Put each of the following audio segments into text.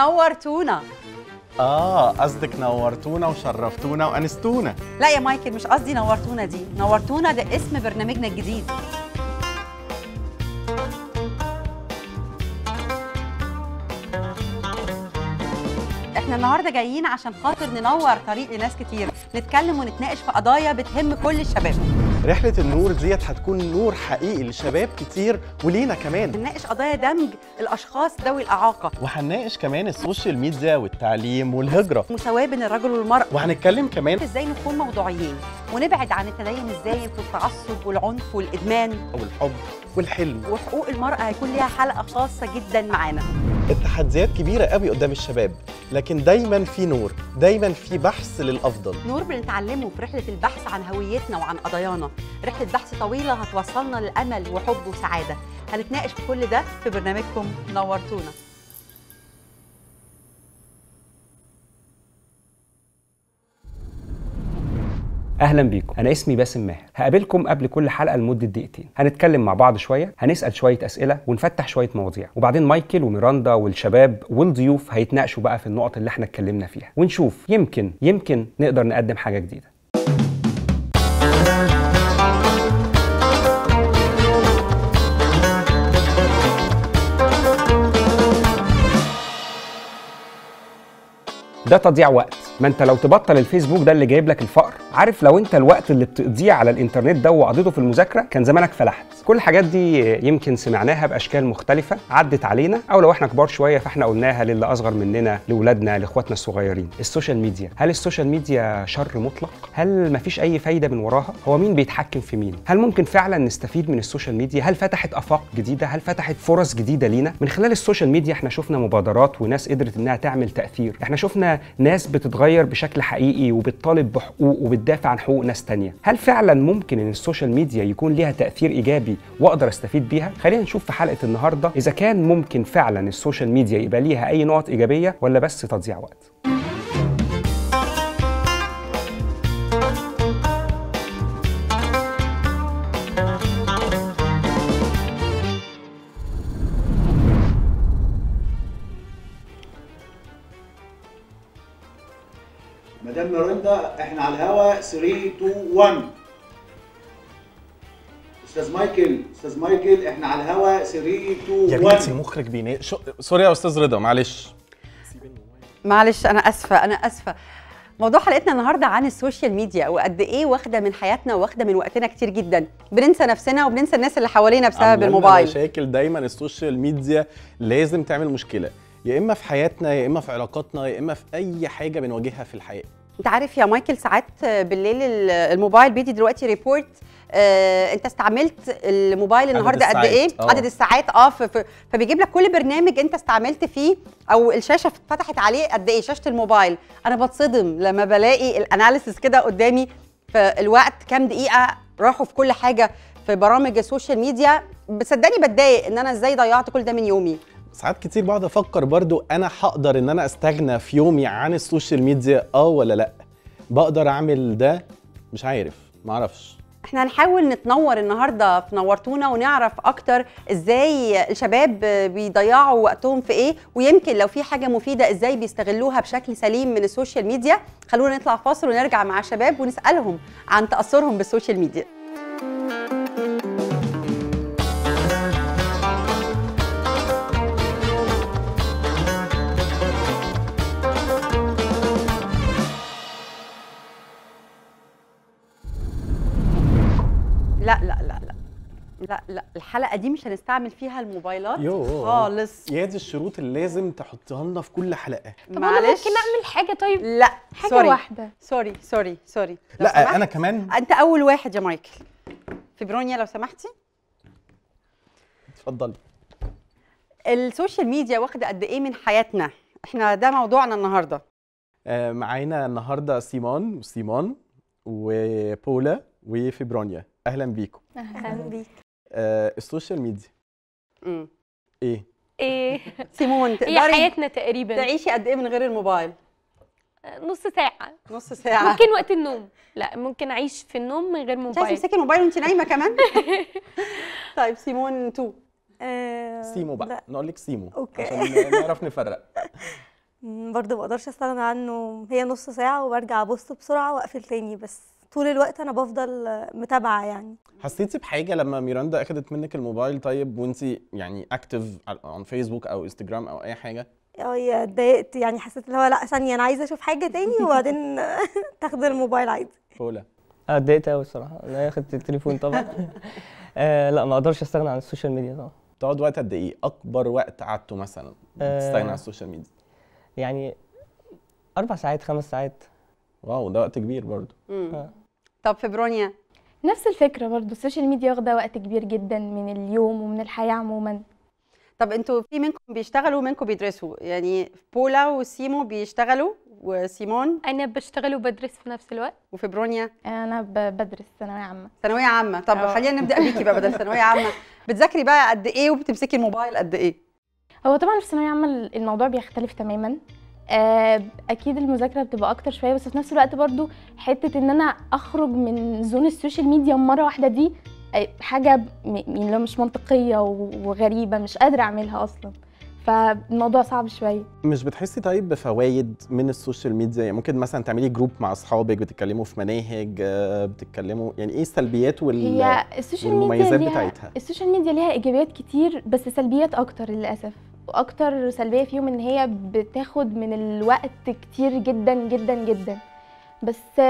نورتونا اه قصدك نورتونا وشرفتونا وانستونا لا يا مايكل مش قصدي نورتونا دي نورتونا ده اسم برنامجنا الجديد احنا النهارده جايين عشان خاطر ننور طريق لناس كتير نتكلم ونتناقش في قضايا بتهم كل الشباب رحلة النور ديت هتكون نور حقيقي لشباب كتير ولينا كمان هنناقش قضايا دمج الأشخاص ذوي الإعاقة وهنناقش كمان السوشيال ميديا والتعليم والهجرة مساواة بين الرجل والمرأة وهنتكلم كمان ازاي نكون موضوعيين ونبعد عن التدين الزايد والتعصب والعنف والإدمان والحب والحلم وحقوق المرأة هيكون ليها حلقة خاصة جدا معانا التحديات كبيرة قوي قدام الشباب لكن دايما في نور دايما في بحث للأفضل نور بنتعلمه في رحلة البحث عن هويتنا وعن قضايانا رحلة بحث طويلة هتوصلنا لأمل وحب وسعادة هنتناقش في كل ده في برنامجكم نورتونا اهلا بيكم انا اسمي باسم ماهر هقابلكم قبل كل حلقه لمده دقيقتين هنتكلم مع بعض شويه هنسال شويه اسئله ونفتح شويه مواضيع وبعدين مايكل وميراندا والشباب والضيوف هيتناقشوا بقى في النقط اللي احنا اتكلمنا فيها ونشوف يمكن يمكن نقدر نقدم حاجه جديده ده تضييع وقت ما انت لو تبطل الفيسبوك ده اللي جايب لك الفقر عارف لو انت الوقت اللي بتقضيه على الانترنت ده وقضيته في المذاكره كان زمانك فلحت كل الحاجات دي يمكن سمعناها باشكال مختلفه عدت علينا او لو احنا كبار شويه فاحنا قلناها للي اصغر مننا لاولادنا لاخواتنا الصغيرين السوشيال ميديا هل السوشيال ميديا شر مطلق هل مفيش اي فايده من وراها هو مين بيتحكم في مين هل ممكن فعلا نستفيد من السوشيال ميديا هل فتحت افاق جديده هل فتحت فرص جديده لينا من خلال السوشيال ميديا احنا شفنا مبادرات وناس قدرت انها تعمل تاثير احنا شفنا ناس بتتغير بتتغير بشكل حقيقي وبتطالب بحقوق وبتدافع عن حقوق ناس تانية هل فعلا ممكن ان السوشيال ميديا يكون ليها تاثير ايجابي واقدر استفيد بيها خلينا نشوف في حلقه النهارده اذا كان ممكن فعلا السوشيال ميديا يبقى ليها اي نقط ايجابيه ولا بس تضييع وقت الراوند ده احنا على الهوا 3 2 1 استاذ مايكل استاذ مايكل احنا على الهوا 3 2 1 يا بنتي مخرج بيناقش سوري يا استاذ رضا معلش معلش انا اسفه انا اسفه موضوع حلقتنا النهارده عن السوشيال ميديا وقد ايه واخده من حياتنا واخده من وقتنا كتير جدا بننسى نفسنا وبننسى الناس اللي حوالينا بسبب الموبايل مشاكل دايما السوشيال ميديا لازم تعمل مشكله يا اما في حياتنا يا اما في علاقاتنا يا اما في اي حاجه بنواجهها في الحياه انت عارف يا مايكل ساعات بالليل الموبايل بيدي دلوقتي ريبورت آه، انت استعملت الموبايل النهارده قد ايه أوه. عدد الساعات اه فبيجيب لك كل برنامج انت استعملت فيه او الشاشه اتفتحت عليه قد ايه شاشه الموبايل انا بتصدم لما بلاقي الاناليسس كده قدامي فالوقت كام دقيقه راحوا في كل حاجه في برامج السوشيال ميديا بصدقني بتضايق ان انا ازاي ضيعت كل ده من يومي ساعات كتير بقعد افكر برضو انا هقدر ان انا استغنى في يومي عن السوشيال ميديا اه ولا لا بقدر اعمل ده مش عارف معرفش احنا هنحاول نتنور النهارده في نورتونا ونعرف اكتر ازاي الشباب بيضيعوا وقتهم في ايه ويمكن لو في حاجه مفيده ازاي بيستغلوها بشكل سليم من السوشيال ميديا خلونا نطلع فاصل ونرجع مع الشباب ونسالهم عن تاثرهم بالسوشيال ميديا لا لا الحلقه دي مش هنستعمل فيها الموبايلات يو. خالص يا دي الشروط اللي لازم تحطها لنا في كل حلقه طب معلش. انا ممكن اعمل حاجه طيب لا حاجه سوري. واحده سوري سوري سوري لا سمحت. انا كمان انت اول واحد يا مايكل فبرونيا لو سمحتي اتفضلي السوشيال ميديا واخده قد ايه من حياتنا احنا ده موضوعنا النهارده آه معانا النهارده سيمون وسيمون وبولا وفبرونيا اهلا بيكم اهلا بيك آه السوشيال ميديا امم ايه ايه سيمون هي ايه حياتنا تقريبا تعيشي قد ايه من غير الموبايل آه، نص ساعة نص ساعة ممكن وقت النوم لا ممكن أعيش في النوم من غير موبايل عايزة تمسكي الموبايل وأنت نايمة كمان طيب سيمون 2 آه، سيمو بقى نقول لك سيمو أوكي. عشان نعرف نفرق برضه ما اقدرش استغنى عنه هي نص ساعة وبرجع ابص بسرعة واقفل تاني بس طول الوقت انا بفضل متابعه يعني حسيتي بحاجه لما ميراندا اخدت منك الموبايل طيب وانت يعني اكتف اون فيسبوك او انستجرام او اي حاجه اه اتضايقت يعني حسيت اللي هو لا ثانيه انا عايزه اشوف حاجه تاني وبعدين تاخد الموبايل عادي فولا اه اتضايقت قوي الصراحه لا اخدت التليفون طبعا آه لا ما اقدرش استغنى عن السوشيال ميديا طبعا تقعد وقت قد ايه اكبر وقت قعدته مثلا آه، تستغنى عن السوشيال ميديا يعني اربع ساعات خمس ساعات واو ده وقت كبير برضه طب في برونيا نفس الفكره برضو السوشيال ميديا واخده وقت كبير جدا من اليوم ومن الحياه عموما طب انتوا في منكم بيشتغلوا ومنكم بيدرسوا يعني بولا وسيمو بيشتغلوا وسيمون انا بشتغل وبدرس في نفس الوقت وفي برونيا انا بدرس ثانويه عامه ثانويه عامه طب اه. خلينا نبدا بيكي بقى بدل ثانويه عامه بتذاكري بقى قد ايه وبتمسكي الموبايل قد ايه هو طبعا في الثانويه عامه الموضوع بيختلف تماما آه، اكيد المذاكره بتبقى اكتر شويه بس في نفس الوقت برضو حته ان انا اخرج من زون السوشيال ميديا مره واحده دي آه، حاجه يعني مش منطقيه وغريبه مش قادره اعملها اصلا فالموضوع صعب شويه مش بتحسي طيب بفوائد من السوشيال ميديا يعني ممكن مثلا تعملي جروب مع اصحابك بتتكلموا في مناهج آه، بتتكلموا يعني ايه السلبيات وال... والمميزات بتاعتها السوشيال ميديا ليها ايجابيات كتير بس سلبيات اكتر للاسف واكتر سلبيه فيهم ان هي بتاخد من الوقت كتير جدا جدا جدا بس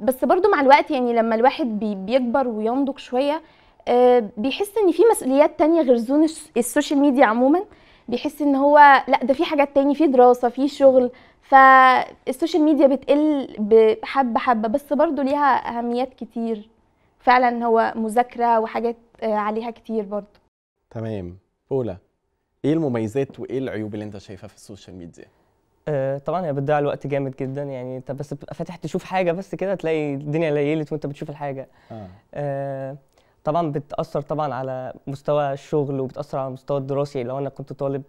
بس برضو مع الوقت يعني لما الواحد بيكبر وينضج شويه آه، بيحس ان في مسؤوليات تانية غير زون السوشيال ميديا عموما بيحس ان هو لا ده في حاجات تانية في دراسه في شغل فالسوشيال ميديا بتقل بحبه حبه بس برضو ليها اهميات كتير فعلا هو مذاكره وحاجات آه، عليها كتير برضو تمام اولى ايه المميزات وايه العيوب اللي انت شايفها في السوشيال ميديا آه طبعا هي بتضيع الوقت جامد جدا يعني انت بس بتبقى فاتح تشوف حاجه بس كده تلاقي الدنيا ليلت وانت بتشوف الحاجه آه. آه طبعا بتاثر طبعا على مستوى الشغل وبتاثر على المستوى الدراسي لو انا كنت طالب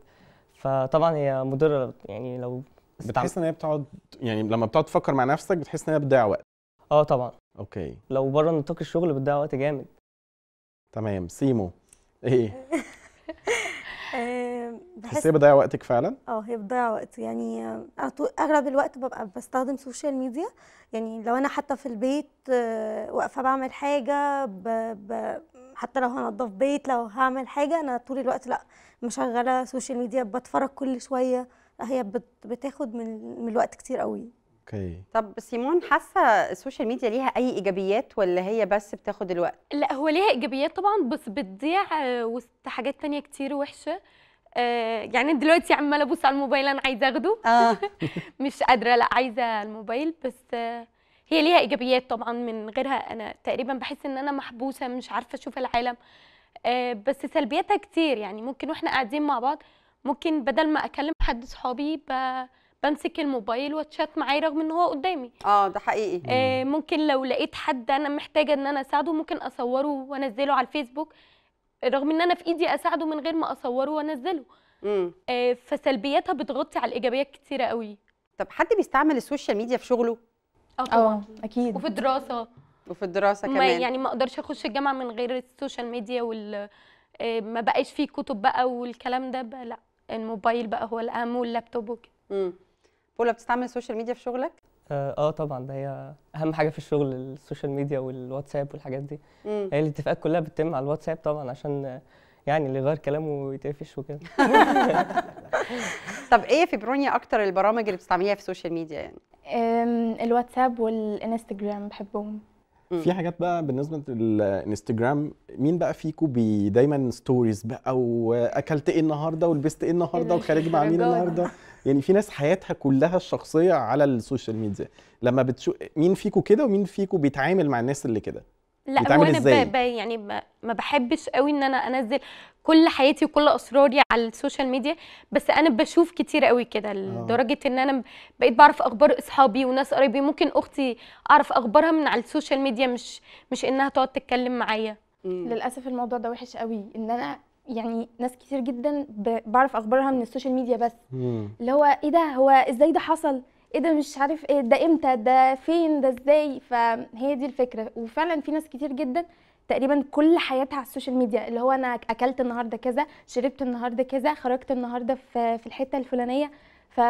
فطبعا هي مضره يعني لو بتحس ان هي بتقعد يعني لما بتقعد تفكر مع نفسك بتحس ان هي بتضيع وقت اه طبعا اوكي لو بره نطاق الشغل بتضيع وقت جامد تمام سيمو ايه بس هي بتضيع وقتك فعلا اه هي بتضيع وقت يعني اغلب الوقت ببقى بستخدم سوشيال ميديا يعني لو انا حتى في البيت آه، واقفه بعمل حاجه ب... ب... حتى لو هنضف بيت لو هعمل حاجه انا طول الوقت لا مشغله سوشيال ميديا بتفرج كل شويه لا هي بت... بتاخد من... من الوقت كتير قوي اوكي طب سيمون حاسه السوشيال ميديا ليها اي ايجابيات ولا هي بس بتاخد الوقت لا هو ليها ايجابيات طبعا بس بتضيع آه، وسط حاجات تانية كتير وحشه آه، يعني دلوقتي عماله ابص على الموبايل انا عايزه اخده اه مش قادره لا عايزه الموبايل بس هي ليها ايجابيات طبعا من غيرها انا تقريبا بحس ان انا محبوسه مش عارفه اشوف العالم آه، بس سلبياتها كتير يعني ممكن واحنا قاعدين مع بعض ممكن بدل ما اكلم حد صحابي بمسك الموبايل واتشات معاه رغم ان هو قدامي اه ده حقيقي آه، ممكن لو لقيت حد انا محتاجه ان انا اساعده ممكن اصوره وانزله على الفيسبوك رغم ان انا في ايدي اساعده من غير ما اصوره وانزله آه فسلبياتها بتغطي على الايجابيات كتيره قوي طب حد بيستعمل السوشيال ميديا في شغله اه, آه، طبعا اكيد وفي الدراسه وفي الدراسه كمان ما يعني ما اقدرش اخش الجامعه من غير السوشيال ميديا وال آه، ما بقاش فيه كتب بقى والكلام ده بقى لا الموبايل بقى هو الاهم واللابتوب وكده بولا بتستعمل السوشيال ميديا في شغلك آه،, اه, طبعا ده هي اهم حاجه في الشغل السوشيال ميديا والواتساب والحاجات دي مم. هي الاتفاقات كلها بتتم على الواتساب طبعا عشان يعني اللي يغير كلامه يتقفش وكده طب ايه في برونيا اكتر البرامج اللي بتستعمليها في السوشيال ميديا يعني الواتساب والانستجرام بحبهم في حاجات بقى بالنسبه للانستجرام مين بقى فيكو بي دايما ستوريز بقى واكلت ايه النهارده ولبست ايه النهارده وخارج مع مين النهارده يعني في ناس حياتها كلها الشخصيه على السوشيال ميديا لما بتشوف مين فيكم كده ومين فيكم بيتعامل مع الناس اللي كده لا هو انا إزاي؟ ب... يعني ب... ما بحبش قوي ان انا انزل كل حياتي وكل اسراري على السوشيال ميديا بس انا بشوف كتير قوي كده آه. لدرجه ان انا بقيت بعرف اخبار اصحابي وناس قرايبي ممكن اختي اعرف اخبارها من على السوشيال ميديا مش مش انها تقعد تتكلم معايا للاسف الموضوع ده وحش قوي ان انا يعني ناس كتير جدا بعرف اخبارها من السوشيال ميديا بس اللي هو ايه ده هو ازاي ده حصل ايه ده مش عارف ايه ده امتى ده فين ده ازاي فهي دي الفكره وفعلا في ناس كتير جدا تقريبا كل حياتها على السوشيال ميديا اللي هو انا اكلت النهارده كذا شربت النهارده كذا خرجت النهارده في في الحته الفلانيه ف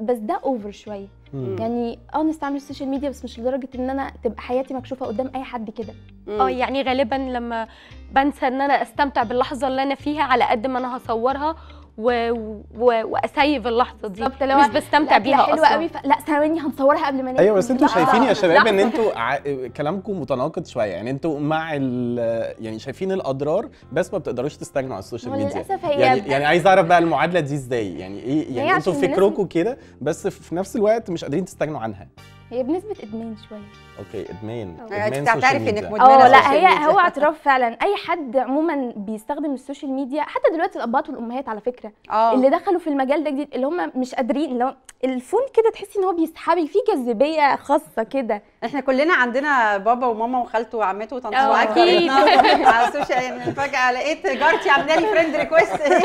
بس ده اوفر شويه يعني اه نستعمل السوشيال ميديا بس مش لدرجه ان انا تبقى حياتي مكشوفه قدام اي حد كده اه يعني غالبا لما بنسى ان انا استمتع باللحظه اللي انا فيها على قد ما انا هصورها و... و... واسيف اللحظه دي مش بستمتع بيها اصلا حلوه قوي ف... لا ثواني هنصورها قبل ما ننزل ايوه بس انتوا آه، شايفين يا آه، شباب ان انتوا ع... كلامكم متناقض شويه يعني انتوا مع ال... يعني شايفين الاضرار بس ما بتقدروش تستغنوا عن السوشيال ميديا للاسف هي يعني, يعني عايز اعرف بقى المعادله دي ازاي يعني ايه يعني انتوا فكركم كده بس في نفس الوقت مش قادرين تستغنوا عنها هي بنسبه ادمان شويه اوكي ادمان ادمان تعرفي انك مدمنه اه لا هي هو اعتراف فعلا اي حد عموما بيستخدم السوشيال ميديا حتى دلوقتي الابات والامهات على فكره أوه. اللي دخلوا في المجال ده جديد اللي هم مش قادرين اللي هو الفون كده تحسي ان هو بيسحبي فيه جاذبيه خاصه كده احنا كلنا عندنا بابا وماما وخالته وعمته وطنطا آه. اكيد على السوشيال ميديا فجاه لقيت جارتي عامله لي فريند ريكويست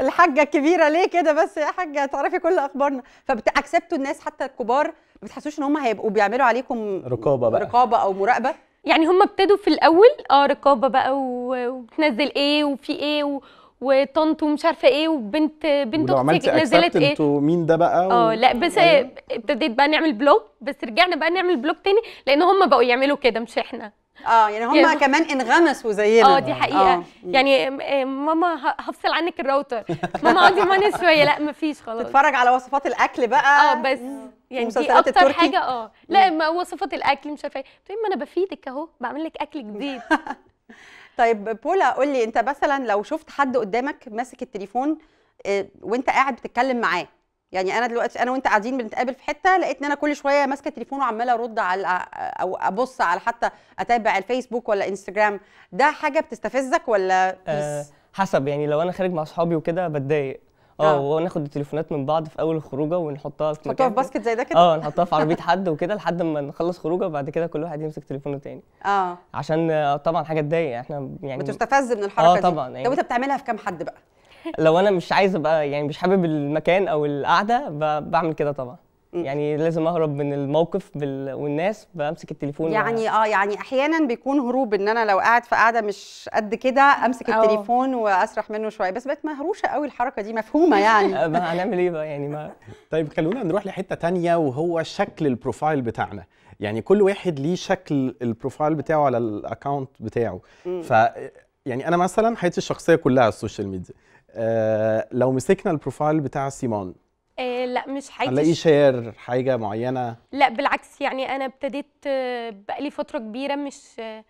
الحاجه الكبيره ليه كده بس يا حاجه تعرفي كل اخبارنا فاكسبتوا الناس حتى الكبار ما بتحسوش ان هم هيبقوا بيعملوا عليكم رقابه بقى رقابه او مراقبه يعني هم ابتدوا في الاول اه رقابه بقى وبتنزل ايه وفي ايه و... وطنط ومش عارفه ايه وبنت بنت اختي نزلت ايه انتوا مين ده بقى اه لا بس أيوه. ابتديت بقى نعمل بلوك بس رجعنا بقى نعمل بلوك تاني لان هم بقوا يعملوا كده مش احنا اه يعني هم يعني كمان انغمسوا زينا اه دي حقيقه آه. يعني آه، ماما هفصل عنك الراوتر ماما اقعدي ماني شويه لا مفيش خلاص تتفرج على وصفات الاكل بقى اه بس يعني دي اكتر التركي. حاجه اه لا ما وصفات الاكل مش عارفه ايه طيب ما انا بفيدك اهو بعمل لك اكل جديد طيب بولا قول لي انت مثلا لو شفت حد قدامك ماسك التليفون آه، وانت قاعد بتتكلم معاه يعني انا دلوقتي انا وانت قاعدين بنتقابل في حته لقيت ان انا كل شويه ماسكه تليفون وعماله ارد على او ابص على حتى اتابع الفيسبوك ولا انستجرام ده حاجه بتستفزك ولا أه حسب يعني لو انا خارج مع اصحابي وكده بتضايق اه, آه. وناخد التليفونات من بعض في اول الخروجه ونحطها في مكان في باسكت زي ده كده اه نحطها في عربيه حد وكده لحد ما نخلص خروجه وبعد كده كل واحد يمسك تليفونه تاني اه عشان آه، طبعا حاجه تضايق احنا يعني بتستفز من الحركه آه طبعا دي. يعني طب انت بتعملها في كام حد بقى لو انا مش عايز ابقى يعني مش حابب المكان او القعده بعمل كده طبعا يعني لازم اهرب من الموقف بال... والناس بمسك التليفون يعني و... اه يعني احيانا بيكون هروب ان انا لو قاعد في قاعده مش قد كده امسك أوه. التليفون واسرح منه شويه بس بقت مهروشه قوي الحركه دي مفهومه يعني ما هنعمل ايه بقى يعني ما طيب خلونا نروح لحته تانية وهو شكل البروفايل بتاعنا يعني كل واحد ليه شكل البروفايل بتاعه على الاكونت بتاعه ف يعني انا مثلا حياتي الشخصيه كلها على السوشيال ميديا آه، لو مسكنا البروفايل بتاع سيمون آه لا مش حاجة هنلاقي شير حاجه معينه لا بالعكس يعني انا ابتديت آه، بقالي فتره كبيره مش آه،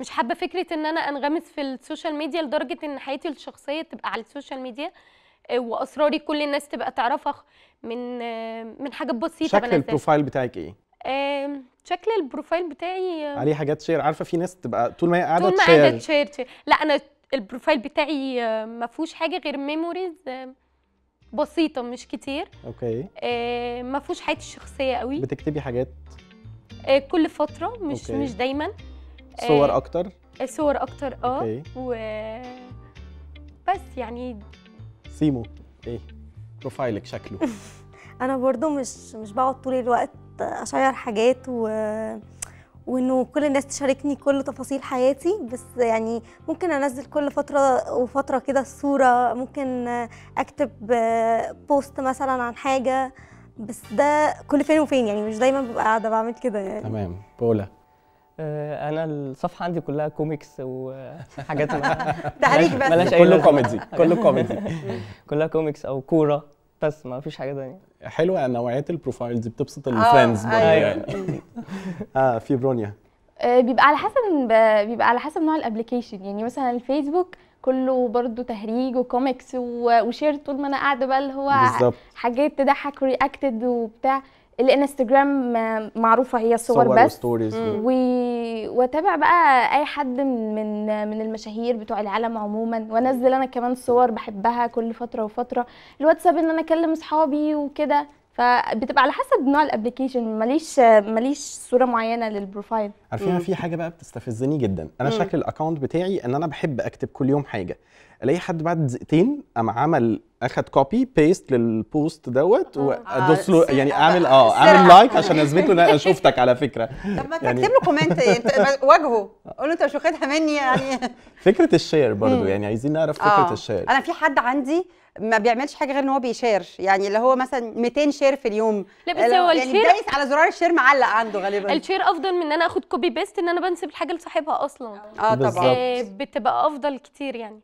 مش حابه فكره ان انا انغمس في السوشيال ميديا لدرجه ان حياتي الشخصيه تبقى على السوشيال ميديا واسراري كل الناس تبقى تعرفها من من حاجات بسيطه شكل البروفايل بتاعك ايه؟ شكل البروفايل بتاعي عليه حاجات شير عارفه في ناس تبقى طول ما هي قاعده تشير طول ما قاعده تشير لا انا البروفايل بتاعي آه، ما فيهوش حاجه غير ميموريز آه، بسيطه مش كتير اوكي آه، ما فيهوش حياتي الشخصيه قوي بتكتبي حاجات كل فتره مش أوكي. مش دايما صور اكتر صور اكتر اه أوكي. و بس يعني سيمو ايه بروفايلك شكله انا برضو مش مش بقعد طول الوقت اشير حاجات و وانه كل الناس تشاركني كل تفاصيل حياتي بس يعني ممكن انزل كل فتره وفتره كده صوره ممكن اكتب بوست مثلا عن حاجه بس ده كل فين وفين يعني مش دايما ببقى قاعده بعمل كده يعني تمام بولا آه، انا الصفحه عندي كلها كوميكس وحاجات تعريف بس كله كوميدي كله كوميدي كلها كوميكس او كوره بس ما فيش حاجه ثانيه حلوه يعني نوعيه البروفايلز دي بتبسط الفريندز آه، برضه أيوة. يعني اه في برونيا آه، بيبقى على حسب بيبقى على حسب نوع الابلكيشن يعني مثلا الفيسبوك كله برضه تهريج وكوميكس وشير طول ما انا قاعده بقى اللي هو بالزبط. حاجات تضحك ورياكتد وبتاع الانستجرام معروفه هي الصور بس و... واتابع بقى اي حد من من المشاهير بتوع العالم عموما وانزل انا كمان صور بحبها كل فتره وفتره الواتساب ان انا اكلم اصحابي وكده فبتبقى على حسب نوع الابلكيشن ماليش ماليش صوره معينه للبروفايل عارفين في حاجه بقى بتستفزني جدا انا مم. شكل الاكونت بتاعي ان انا بحب اكتب كل يوم حاجه الاقي حد بعد دقيقتين قام عمل اخد كوبي بيست للبوست دوت آه. وادوس له آه، يعني اعمل اه اعمل لايك عشان اثبت له ان انا شفتك على فكره طب ما يعني تكتب له كومنت واجهه قول له انت مش واخدها مني يعني فكره الشير برضو يعني عايزين نعرف آه. فكره الشير انا في حد عندي ما بيعملش حاجه غير ان هو بيشير يعني اللي هو مثلا 200 شير في اليوم لا بس هو يعني الشير دايس على زرار الشير معلق عنده غالبا الشير افضل من ان انا اخد كوبي بيست ان انا بنسب الحاجه لصاحبها اصلا اه طبعا آه بتبقى افضل كتير يعني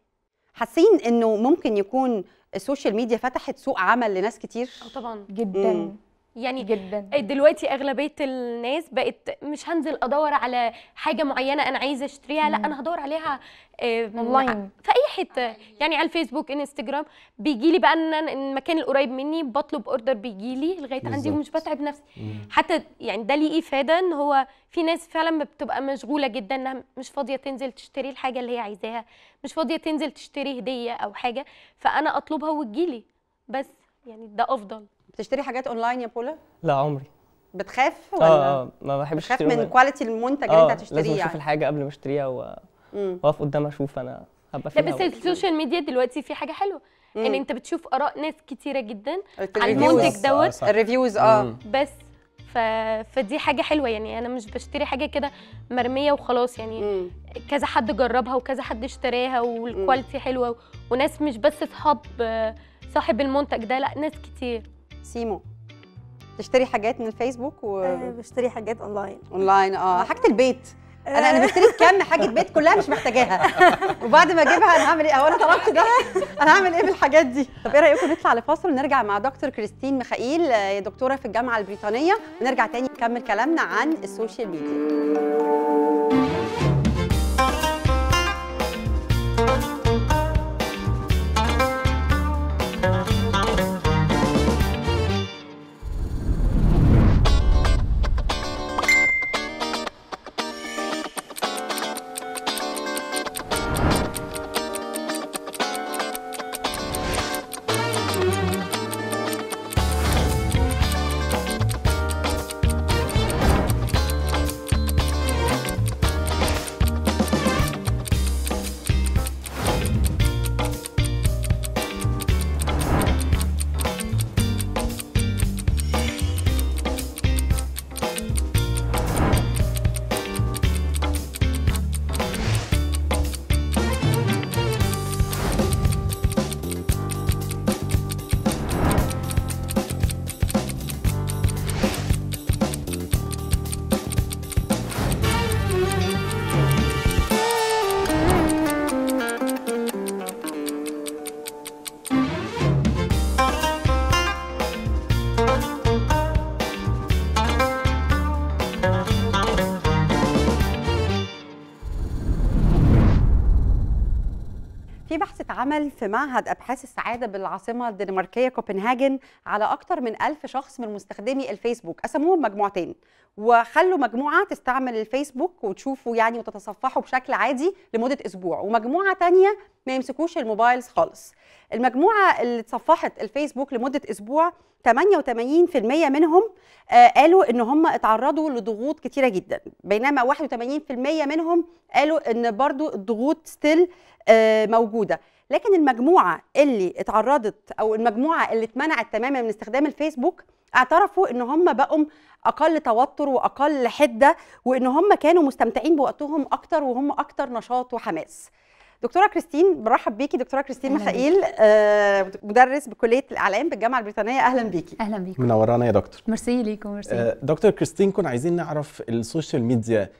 حاسين انه ممكن يكون السوشيال ميديا فتحت سوق عمل لناس كتير اه طبعا جدا مم. يعني جدا دلوقتي اغلبيه الناس بقت مش هنزل ادور على حاجه معينه انا عايزه اشتريها لا انا هدور عليها اونلاين في اي حته يعني على الفيسبوك انستجرام بيجي لي بقى ان المكان القريب مني بطلب اوردر بيجي لي لغايه بالزبط. عندي ومش بتعب نفسي مم. حتى يعني ده ليه افاده ان هو في ناس فعلا بتبقى مشغوله جدا انها مش فاضيه تنزل تشتري الحاجه اللي هي عايزاها مش فاضيه تنزل تشتري هديه او حاجه فانا اطلبها وتجي لي بس يعني ده افضل بتشتري حاجات اونلاين يا بولا؟ لا عمري بتخاف آه، ولا؟ اه ما بحبش بتخاف من كواليتي المنتج اللي آه، انت هتشتريه لازم اشوف يعني. الحاجه قبل ما اشتريها واقف قدام اشوف انا هبقى فيها لا بس إيه. السوشيال ميديا دلوقتي في حاجه حلوه مم. ان انت بتشوف اراء ناس كتيره جدا على المنتج دوت الريفيوز اه, آه. بس ف... فدي حاجه حلوه يعني انا مش بشتري حاجه كده مرميه وخلاص يعني مم. كذا حد جربها وكذا حد اشتراها والكواليتي حلوه وناس مش بس اصحاب صاحب المنتج ده لا ناس كتير سيمو تشتري حاجات من الفيسبوك و آه، بشتري حاجات اونلاين اونلاين آه،, اه حاجه البيت انا انا بشتري كم حاجه بيت كلها مش محتاجاها وبعد ما اجيبها انا هعمل ايه او انا طلبت ده انا هعمل ايه بالحاجات دي طب ايه رايكم نطلع لفاصل ونرجع مع دكتور كريستين ميخائيل آه، دكتوره في الجامعه البريطانيه ونرجع تاني نكمل كلامنا عن السوشيال ميديا عمل في معهد أبحاث السعادة بالعاصمة الدنماركية كوبنهاجن على أكثر من ألف شخص من مستخدمي الفيسبوك قسموهم مجموعتين وخلوا مجموعة تستعمل الفيسبوك وتشوفوا يعني وتتصفحوا بشكل عادي لمدة أسبوع ومجموعة تانية ما يمسكوش الموبايلز خالص المجموعة اللي تصفحت الفيسبوك لمدة أسبوع 88% منهم آه، قالوا ان هم اتعرضوا لضغوط كتيره جدا بينما 81% منهم قالوا ان برضو الضغوط ستيل آه، موجوده لكن المجموعه اللي اتعرضت او المجموعه اللي اتمنعت تماما من استخدام الفيسبوك اعترفوا ان هم بقوا اقل توتر واقل حده وان هم كانوا مستمتعين بوقتهم اكتر وهم اكتر نشاط وحماس دكتوره كريستين برحب بيكي دكتوره كريستين مخائيل آه مدرس بكليه الاعلام بالجامعه البريطانيه اهلا بيكي اهلا بيكي منورانا يا دكتور ميرسي ليكم ميرسي آه دكتور كريستين كنا عايزين نعرف السوشيال ميديا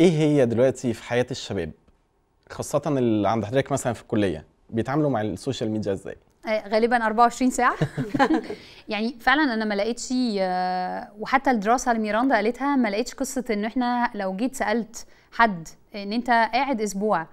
ايه هي دلوقتي في حياه الشباب خاصه اللي عند حضرتك مثلا في الكليه بيتعاملوا مع السوشيال ميديا ازاي آه، غالبا 24 ساعه يعني فعلا انا ما لقيتش آه، وحتى الدراسه اللي ميراندا قالتها ما لقيتش قصه ان احنا لو جيت سالت حد ان انت قاعد اسبوع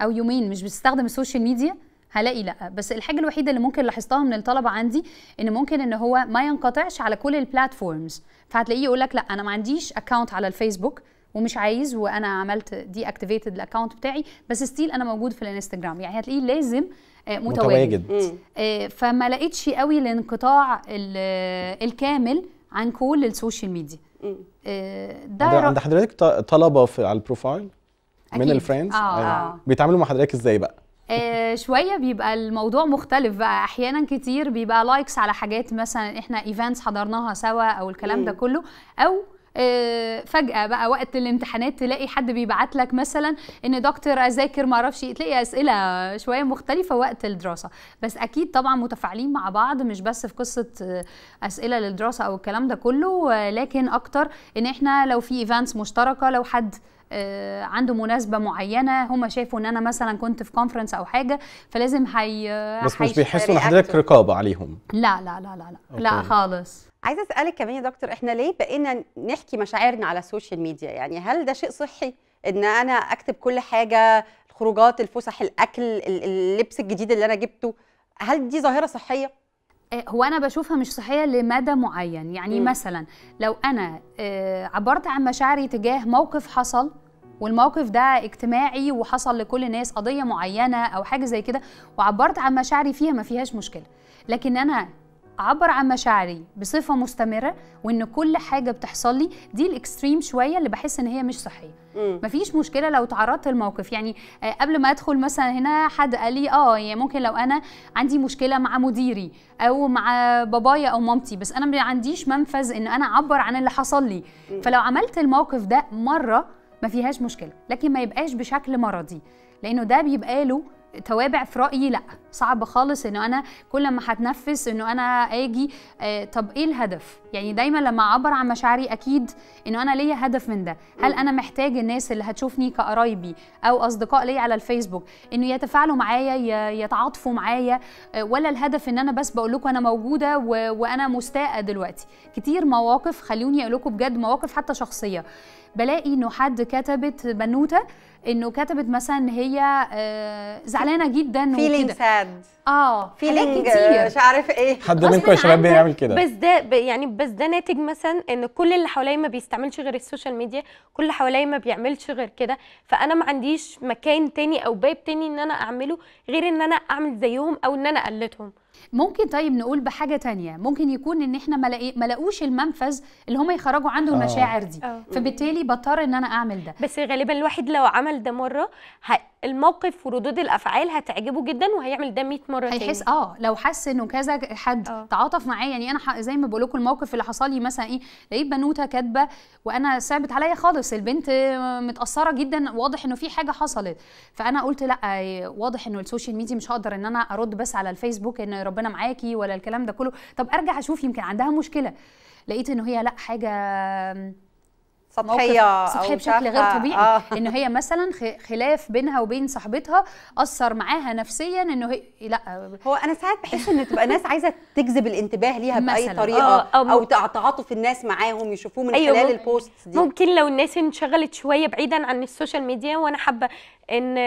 او يومين مش بتستخدم السوشيال ميديا هلاقي لا بس الحاجه الوحيده اللي ممكن لاحظتها من الطلبه عندي ان ممكن ان هو ما ينقطعش على كل البلاتفورمز فهتلاقيه يقول لك لا انا ما عنديش اكونت على الفيسبوك ومش عايز وانا عملت دي اكتيفيتد الاكونت بتاعي بس ستيل انا موجود في الانستجرام يعني هتلاقيه لازم آه، متواجد, متواجد. آه، فما لقيتش قوي الانقطاع الكامل عن كل السوشيال ميديا آه، ده عند حضرتك طلبه في على البروفايل من الفريندز آه. آه. بيتعاملوا مع حضرتك ازاي بقى آه شويه بيبقى الموضوع مختلف بقى احيانا كتير بيبقى لايكس على حاجات مثلا احنا ايفنتس حضرناها سوا او الكلام ده كله او آه، فجاه بقى وقت الامتحانات تلاقي حد بيبعت لك مثلا ان دكتور اذاكر ما اعرفش إيه، تلاقي اسئله شويه مختلفه وقت الدراسه بس اكيد طبعا متفاعلين مع بعض مش بس في قصه آه، اسئله للدراسه او الكلام ده كله لكن اكتر ان احنا لو في ايفنتس مشتركه لو حد آه، عنده مناسبه معينه هم شافوا ان انا مثلا كنت في كونفرنس او حاجه فلازم هي بس مش بيحسوا ان حضرتك رقابه عليهم لا لا لا لا لا, لا خالص عايزه اسالك كمان يا دكتور احنا ليه بقينا نحكي مشاعرنا على السوشيال ميديا يعني هل ده شيء صحي ان انا اكتب كل حاجه الخروجات الفسح الاكل اللبس الجديد اللي انا جبته هل دي ظاهره صحيه آه، هو انا بشوفها مش صحيه لمدى معين يعني م. مثلا لو انا آه، عبرت عن مشاعري تجاه موقف حصل والموقف ده اجتماعي وحصل لكل الناس قضيه معينه او حاجه زي كده وعبرت عن مشاعري فيها ما فيهاش مشكله لكن انا اعبر عن مشاعري بصفه مستمره وان كل حاجه بتحصل لي دي الاكستريم شويه اللي بحس ان هي مش صحيه مفيش مشكله لو تعرضت لموقف يعني آه، قبل ما ادخل مثلا هنا حد قال لي اه يعني ممكن لو انا عندي مشكله مع مديري او مع بابايا او مامتي بس انا ما عنديش منفذ ان انا اعبر عن اللي حصل لي فلو عملت الموقف ده مره ما فيهاش مشكله لكن ما يبقاش بشكل مرضي لانه ده بيبقى له توابع في رايي لا صعب خالص انه انا كل ما هتنفس انه انا اجي آه طب ايه الهدف يعني دايما لما اعبر عن مشاعري اكيد انه انا ليا هدف من ده هل انا محتاج الناس اللي هتشوفني كقرايبي او اصدقاء ليا على الفيسبوك انه يتفاعلوا معايا يتعاطفوا معايا آه ولا الهدف ان انا بس بقول لكم انا موجوده و... وانا مستاءه دلوقتي كتير مواقف خلوني اقول لكم بجد مواقف حتى شخصيه بلاقي انه حد كتبت بنوته انه كتبت مثلا هي آه، زعلانه جدا فيلينج ساد اه فيلينج مش عارف ايه حد منكم يا شباب بيعمل كده بس ده يعني بس ده ناتج مثلا ان كل اللي حواليا ما بيستعملش غير السوشيال ميديا كل اللي حواليا ما بيعملش غير كده فانا ما عنديش مكان تاني او باب تاني ان انا اعمله غير ان انا اعمل زيهم او ان انا قلتهم ممكن طيب نقول بحاجه تانية ممكن يكون ان احنا ما لاقوش المنفذ اللي هم يخرجوا عنده آه. المشاعر دي أوه. فبالتالي بضطر ان انا اعمل ده بس غالبا الواحد لو عمل ده مره ه... الموقف وردود الافعال هتعجبه جدا وهيعمل ده 100 مره تاني هيحس اه لو حس انه كذا حد أوه. تعاطف معايا يعني انا زي ما بقول لكم الموقف اللي حصل لي مثلا ايه لقيت بنوته كاتبه وانا صعبت عليا خالص البنت متاثره جدا واضح انه في حاجه حصلت فانا قلت لا واضح انه السوشيال ميديا مش هقدر ان انا ارد بس على الفيسبوك ان ربنا معاكي ولا الكلام ده كله طب ارجع اشوف يمكن عندها مشكله لقيت ان هي لا حاجه سطحيه سطحيه بشكل غير طبيعي آه. ان هي مثلا خلاف بينها وبين صاحبتها اثر معاها نفسيا انه هي لا هو انا ساعات بحس ان تبقى ناس عايزه تجذب الانتباه ليها باي طريقه آه. آه، او, أو تعاطف الناس معاهم يشوفوه من أيوة خلال ممكن. البوست دي ممكن لو الناس انشغلت شويه بعيدا عن السوشيال ميديا وانا حابه ان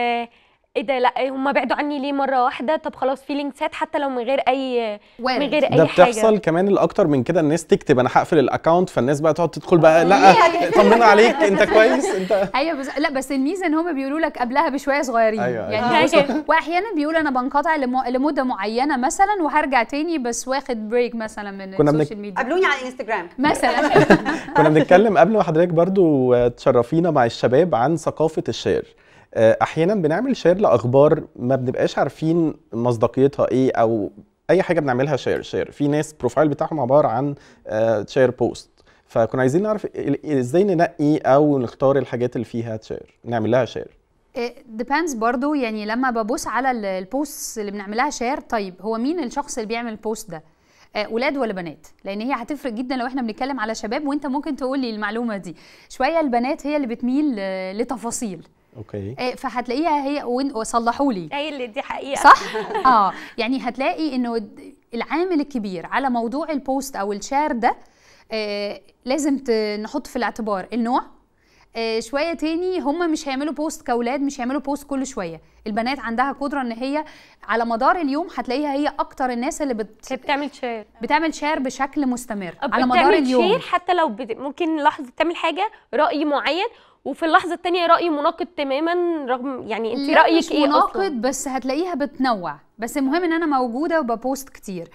ايه ده لا إيه، هم بعدوا عني ليه مره واحده طب خلاص في لينكسات حتى لو من غير اي وارد. من غير اي حاجه ده بتحصل كمان الاكتر من كده الناس تكتب انا هقفل الاكونت فالناس بقى تقعد تدخل بقى آه، لا طمنا عليك انت كويس انت ايوه بس لا بس الميزه ان هم بيقولوا لك قبلها بشويه صغيرين أيوة, أيوة. يعني أيوة. واحيانا بيقول انا بنقطع لمده معينه مثلا وهرجع تاني بس واخد بريك مثلا من السوشيال السوشيال ميديا قابلوني على انستجرام مثلا كنا بنتكلم قبل ما حضرتك برضو آه، تشرفينا مع الشباب عن ثقافه الشير آه، احيانا بنعمل شير لاخبار ما بنبقاش عارفين مصداقيتها ايه او اي حاجه بنعملها شير شير في ناس بروفايل بتاعهم عباره عن شير آه، بوست فكنا عايزين نعرف ازاي ننقي او نختار الحاجات اللي فيها شير نعمل لها شير ديبيندز آه، برضو يعني لما ببص على البوست اللي بنعملها شير طيب هو مين الشخص اللي بيعمل البوست ده ولاد ولا بنات لان هي هتفرق جدا لو احنا بنتكلم على شباب وانت ممكن تقول لي المعلومه دي شويه البنات هي اللي بتميل لتفاصيل اوكي آه، فهتلاقيها هي وصلحوا لي اللي دي حقيقه صح اه يعني هتلاقي انه العامل الكبير على موضوع البوست او الشير ده آه لازم نحط في الاعتبار النوع آه شويه تاني هم مش هيعملوا بوست كاولاد مش هيعملوا بوست كل شويه البنات عندها قدره ان هي على مدار اليوم هتلاقيها هي اكتر الناس اللي بت... بتعمل شير بتعمل شير بشكل مستمر آه، على مدار اليوم بتعمل شير حتى لو بت... ممكن لحظه تعمل حاجه راي معين وفي اللحظه الثانيه رايي مناقض تماما رغم يعني انت رايك مش ايه مناقض بس هتلاقيها بتنوع بس المهم ان انا موجوده وببوست كتير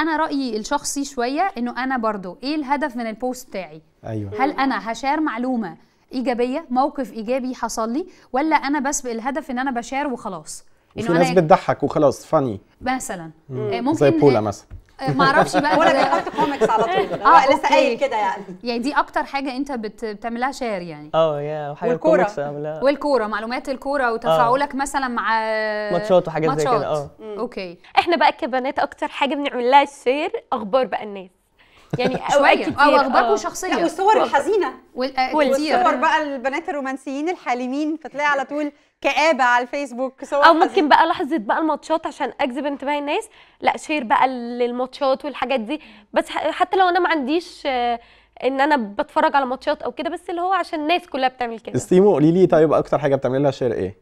انا رايي الشخصي شويه انه انا برضو ايه الهدف من البوست بتاعي ايوه هل انا هشار معلومه ايجابيه موقف ايجابي حصل لي ولا انا بس الهدف ان انا بشار وخلاص في ناس بتضحك وخلاص فاني مثلا مم. آه، ممكن زي بولا مثلا آه، ما اعرفش بقى ولا بيحط كوميكس على طول آه،, اه لسه قايل كده يعني يعني دي اكتر حاجه انت بت... بتعملها شير يعني اه يا وحاجه والكوره والكوره معلومات الكوره وتفاعلك اه. مثلا مع ماتشات وحاجات زي كده اه اوكي احنا بقى كبنات اكتر حاجه بنعمل لها شير اخبار بقى الناس يعني اوقات كتير او اخباركم شخصيه والصور الحزينه والصور بقى البنات الرومانسيين الحالمين فتلاقي على طول كآبة على الفيسبوك صور او ممكن بقى لحظة بقى الماتشات عشان اجذب انتباه الناس لا شير بقى للماتشات والحاجات دي بس حتى لو انا ما عنديش آه، ان انا بتفرج على ماتشات او كده بس اللي هو عشان الناس كلها بتعمل كده استيمو قولي لي طيب اكتر حاجه بتعملي لها شير ايه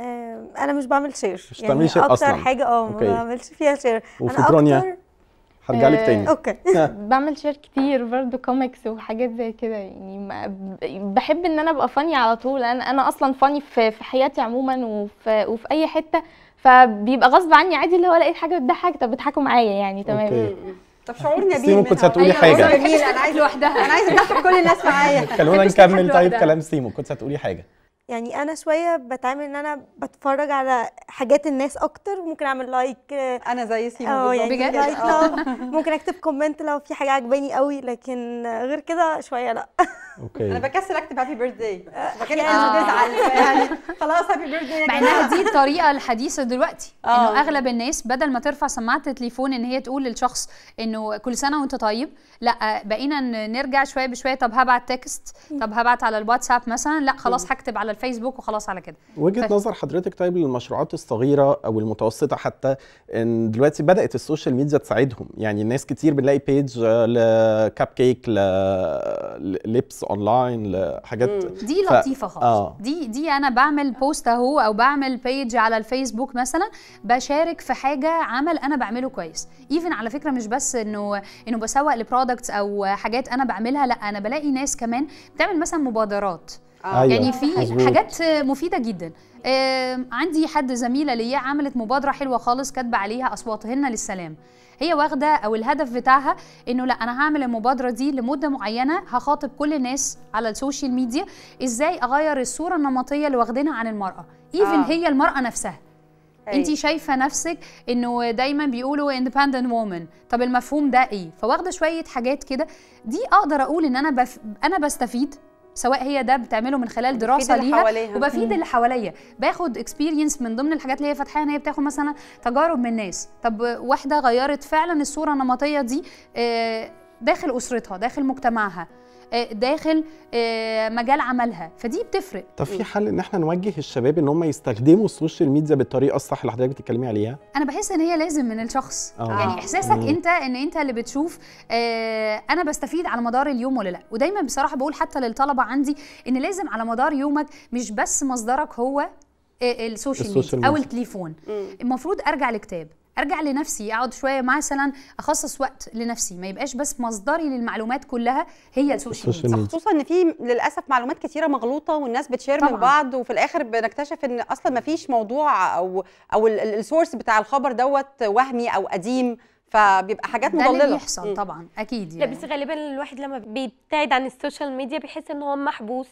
آه، انا مش بعمل شير مش يعني شير اكتر أصلاً. حاجه اه ما بعملش فيها شير وفي انا اكتر هرجع لك آه، تاني اوكي بعمل شير كتير برضه كوميكس وحاجات زي كده يعني بحب ان انا ابقى فاني على طول انا انا اصلا فاني في, في حياتي عموما وفي, وفي اي حته فبيبقى غصب عني عادي اللي هو لقيت حاجه بتضحك طب بتضحكوا معايا يعني تمام طب شعور نبيل سيمو كنت هتقولي أيوة، حاجه انا عايزه لوحدها انا عايزه اضحك كل الناس معايا خلونا نكمل طيب كلام سيمو كنت هتقولي حاجه يعني انا شويه بتعامل ان انا بتفرج على حاجات الناس اكتر ممكن اعمل لايك انا زي سيما آه، يعني بجد آه. لايك ممكن اكتب كومنت لو في حاجه عجباني قوي لكن غير كده شويه لا اوكي انا بكسل اكتب هابي بيرث داي بكسل انا بزعل يعني خلاص هابي بيرث داي مع انها دي الطريقه الحديثه دلوقتي آه. انه اغلب الناس بدل ما ترفع سماعه التليفون ان هي تقول للشخص انه كل سنه وانت طيب لا بقينا نرجع شويه بشويه طب هبعت تكست طب هبعت على الواتساب مثلا لا خلاص هكتب على الفيسبوك وخلاص على كده وجهه ف... نظر حضرتك طيب للمشروعات الصغيره او المتوسطه حتى ان دلوقتي بدات السوشيال ميديا تساعدهم يعني الناس كتير بنلاقي بيج لكاب كيك للبس اونلاين لحاجات دي لطيفه ف... خالص آه. دي دي انا بعمل بوست اهو او بعمل بيج على الفيسبوك مثلا بشارك في حاجه عمل انا بعمله كويس ايفن على فكره مش بس انه انه بسوق لبرودكتس او حاجات انا بعملها لا انا بلاقي ناس كمان بتعمل مثلا مبادرات آه. يعني أيوة، في حاجات مفيده جدا آه عندي حد زميله ليا عملت مبادره حلوه خالص كاتبه عليها اصواتهن للسلام هي واخده او الهدف بتاعها انه لا انا هعمل المبادره دي لمده معينه هخاطب كل الناس على السوشيال ميديا ازاي اغير الصوره النمطيه اللي واخدينها عن المراه ايفن آه. هي المراه نفسها أيوة. انت شايفه نفسك انه دايما بيقولوا اندبندنت وومن طب المفهوم ده ايه فواخده شويه حاجات كده دي اقدر اقول ان انا بف... انا بستفيد سواء هي ده بتعمله من خلال دراسه ليها وبفيد اللي حواليا باخد اكسبيرينس من ضمن الحاجات اللي هي فاتحاها ان هي بتاخد مثلا تجارب من ناس طب واحده غيرت فعلا الصوره النمطيه دي آه، داخل اسرتها داخل مجتمعها آه، داخل آه، مجال عملها فدي بتفرق طب في حل ان احنا نوجه الشباب ان هم يستخدموا السوشيال ميديا بالطريقه الصح اللي حضرتك بتتكلمي عليها انا بحس ان هي لازم من الشخص أوه. يعني احساسك مم. انت ان انت اللي بتشوف آه، انا بستفيد على مدار اليوم ولا لا ودايما بصراحه بقول حتى للطلبه عندي ان لازم على مدار يومك مش بس مصدرك هو السوشيال ميديا او التليفون المفروض ارجع لكتاب ارجع لنفسي اقعد شويه مثلا اخصص وقت لنفسي ما يبقاش بس مصدري للمعلومات كلها هي السوشيال ميديا خصوصا ان في للاسف معلومات كثيره مغلوطه والناس بتشير طبعًا. من بعض وفي الاخر بنكتشف ان اصلا ما فيش موضوع او او السورس بتاع الخبر دوت وهمي او قديم فبيبقى حاجات مضلله ده اللي بيحصل طبعا اكيد يعني. لا بس غالبا الواحد لما بيبتعد عن السوشيال ميديا بيحس ان هو محبوس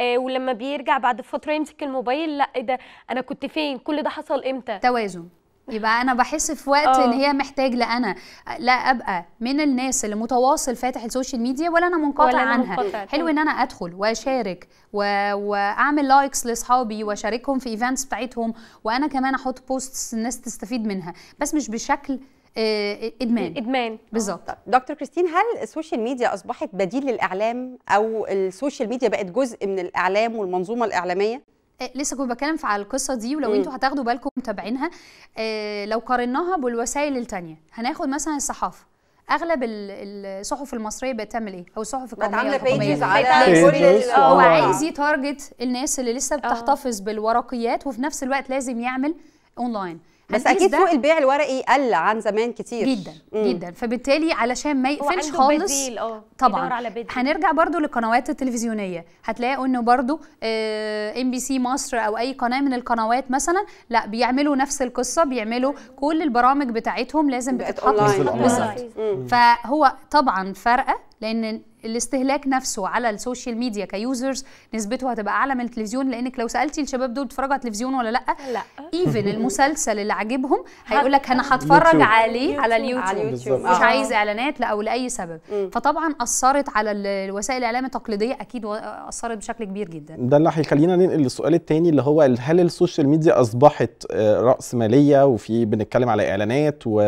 آه ولما بيرجع بعد فتره يمسك الموبايل لا إيه ده انا كنت فين كل ده حصل امتى توازن يبقى انا بحس في وقت أوه. ان آه. هي محتاج لا انا لا ابقى من الناس اللي متواصل فاتح السوشيال ميديا ولا انا منقطع ولا أنا عنها منقطع. حلو ان انا ادخل واشارك و... واعمل لايكس لاصحابي واشاركهم في ايفنتس بتاعتهم وانا كمان احط بوستس الناس تستفيد منها بس مش بشكل آه، ادمان ادمان آه. بالظبط دكتور كريستين هل السوشيال ميديا اصبحت بديل للاعلام او السوشيال ميديا بقت جزء من الاعلام والمنظومه الاعلاميه آه، لسه كنت بتكلم على القصه دي ولو انتوا هتاخدوا بالكم متابعينها آه، لو قارناها بالوسائل الثانيه هناخد مثلا الصحافه اغلب الصحف المصريه بتعمل ايه او الصحف القوميه عامله بيجز على كل آه، هو عايز يتارجت الناس اللي لسه بتحتفظ بالورقيات وفي نفس الوقت لازم يعمل اونلاين بس اكيد سوق البيع الورقي قل عن زمان كتير جدا مم. جدا فبالتالي علشان ما يقفلش خالص بديل اه طبعا على بديل. هنرجع برضو للقنوات التلفزيونيه هتلاقوا انه برضو ام بي سي مصر او اي قناه من القنوات مثلا لا بيعملوا نفس القصه بيعملوا كل البرامج بتاعتهم لازم بتتحط بالظبط فهو طبعا فارقه لان الاستهلاك نفسه على السوشيال ميديا كيوزرز نسبته هتبقى اعلى من التلفزيون لانك لو سالتي الشباب دول بيتفرجوا على التلفزيون ولا لا لا ايفن المسلسل اللي عاجبهم هيقول لك انا هتفرج عليه على اليوتيوب, على اليوتيوب. مش عايز آه. اعلانات لا او لاي سبب م. فطبعا اثرت على الوسائل الاعلام التقليديه اكيد اثرت بشكل كبير جدا ده اللي هيخلينا ننقل للسؤال الثاني اللي هو هل السوشيال ميديا اصبحت آه، راس ماليه وفي بنتكلم على اعلانات و...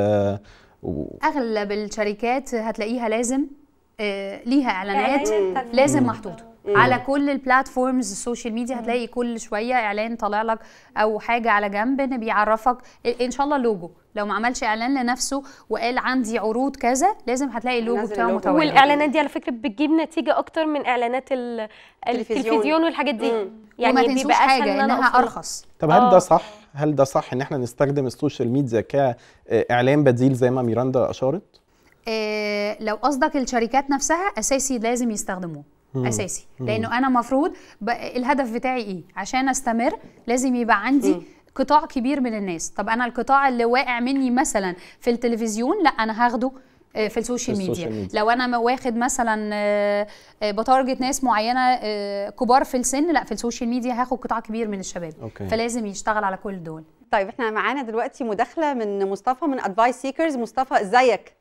و... اغلب الشركات هتلاقيها لازم آه، ليها اعلانات لازم محطوطه على كل البلاتفورمز السوشيال ميديا هتلاقي كل شويه اعلان طالع لك او حاجه على جنب ان بيعرفك ان شاء الله لوجو لو ما عملش اعلان لنفسه وقال عندي عروض كذا لازم هتلاقي اللوجو بتاعه متواجد والاعلانات دي على فكره بتجيب نتيجه اكتر من اعلانات التلفزيون والحاجات دي يعني وما تنسوش حاجه إن انها ارخص طب هل ده آه. صح هل ده صح ان احنا نستخدم السوشيال ميديا كاعلان آه، بديل زي ما ميراندا اشارت آه، لو قصدك الشركات نفسها اساسي لازم يستخدموه اساسي لانه انا مفروض الهدف بتاعي ايه عشان استمر لازم يبقى عندي قطاع كبير من الناس طب انا القطاع اللي واقع مني مثلا في التلفزيون لا انا هاخده آه، في السوشيال ميديا. ميديا لو انا واخد مثلا آه، بتارجت ناس معينه كبار في السن لا في السوشيال ميديا هاخد قطاع كبير من الشباب أوكي. فلازم يشتغل على كل دول طيب احنا معانا دلوقتي مداخله من مصطفى من ادفايس سيكرز مصطفى ازيك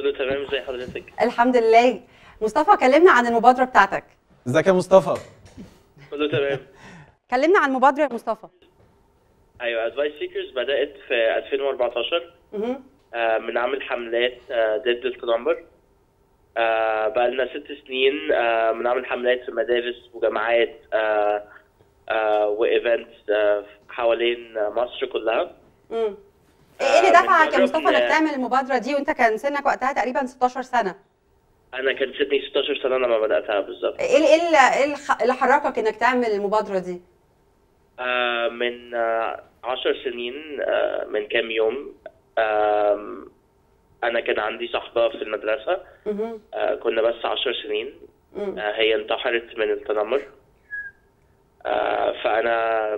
كله تمام ازي حضرتك الحمد لله مصطفى كلمنا عن المبادره بتاعتك ازيك يا مصطفى كله تمام كلمنا عن المبادره يا مصطفى ايوه ادفايس سيكرز بدات في 2014 اها بنعمل حملات ضد التنمر آه، بقى لنا ست سنين بنعمل آه، حملات في مدارس وجامعات آه، وايفنتس حوالين مصر كلها ايه اللي آه، دفعك يا مصطفى انك تعمل المبادره دي وانت كان سنك وقتها تقريبا 16 سنه انا كان سني 16 سنه لما بداتها بالظبط ايه ايه اللي إيه إيه حركك انك تعمل المبادره دي آه من 10 آه سنين آه من كام يوم انا كان عندي صاحبه في المدرسه آه، كنا بس 10 سنين آه، هي انتحرت من التنمر فانا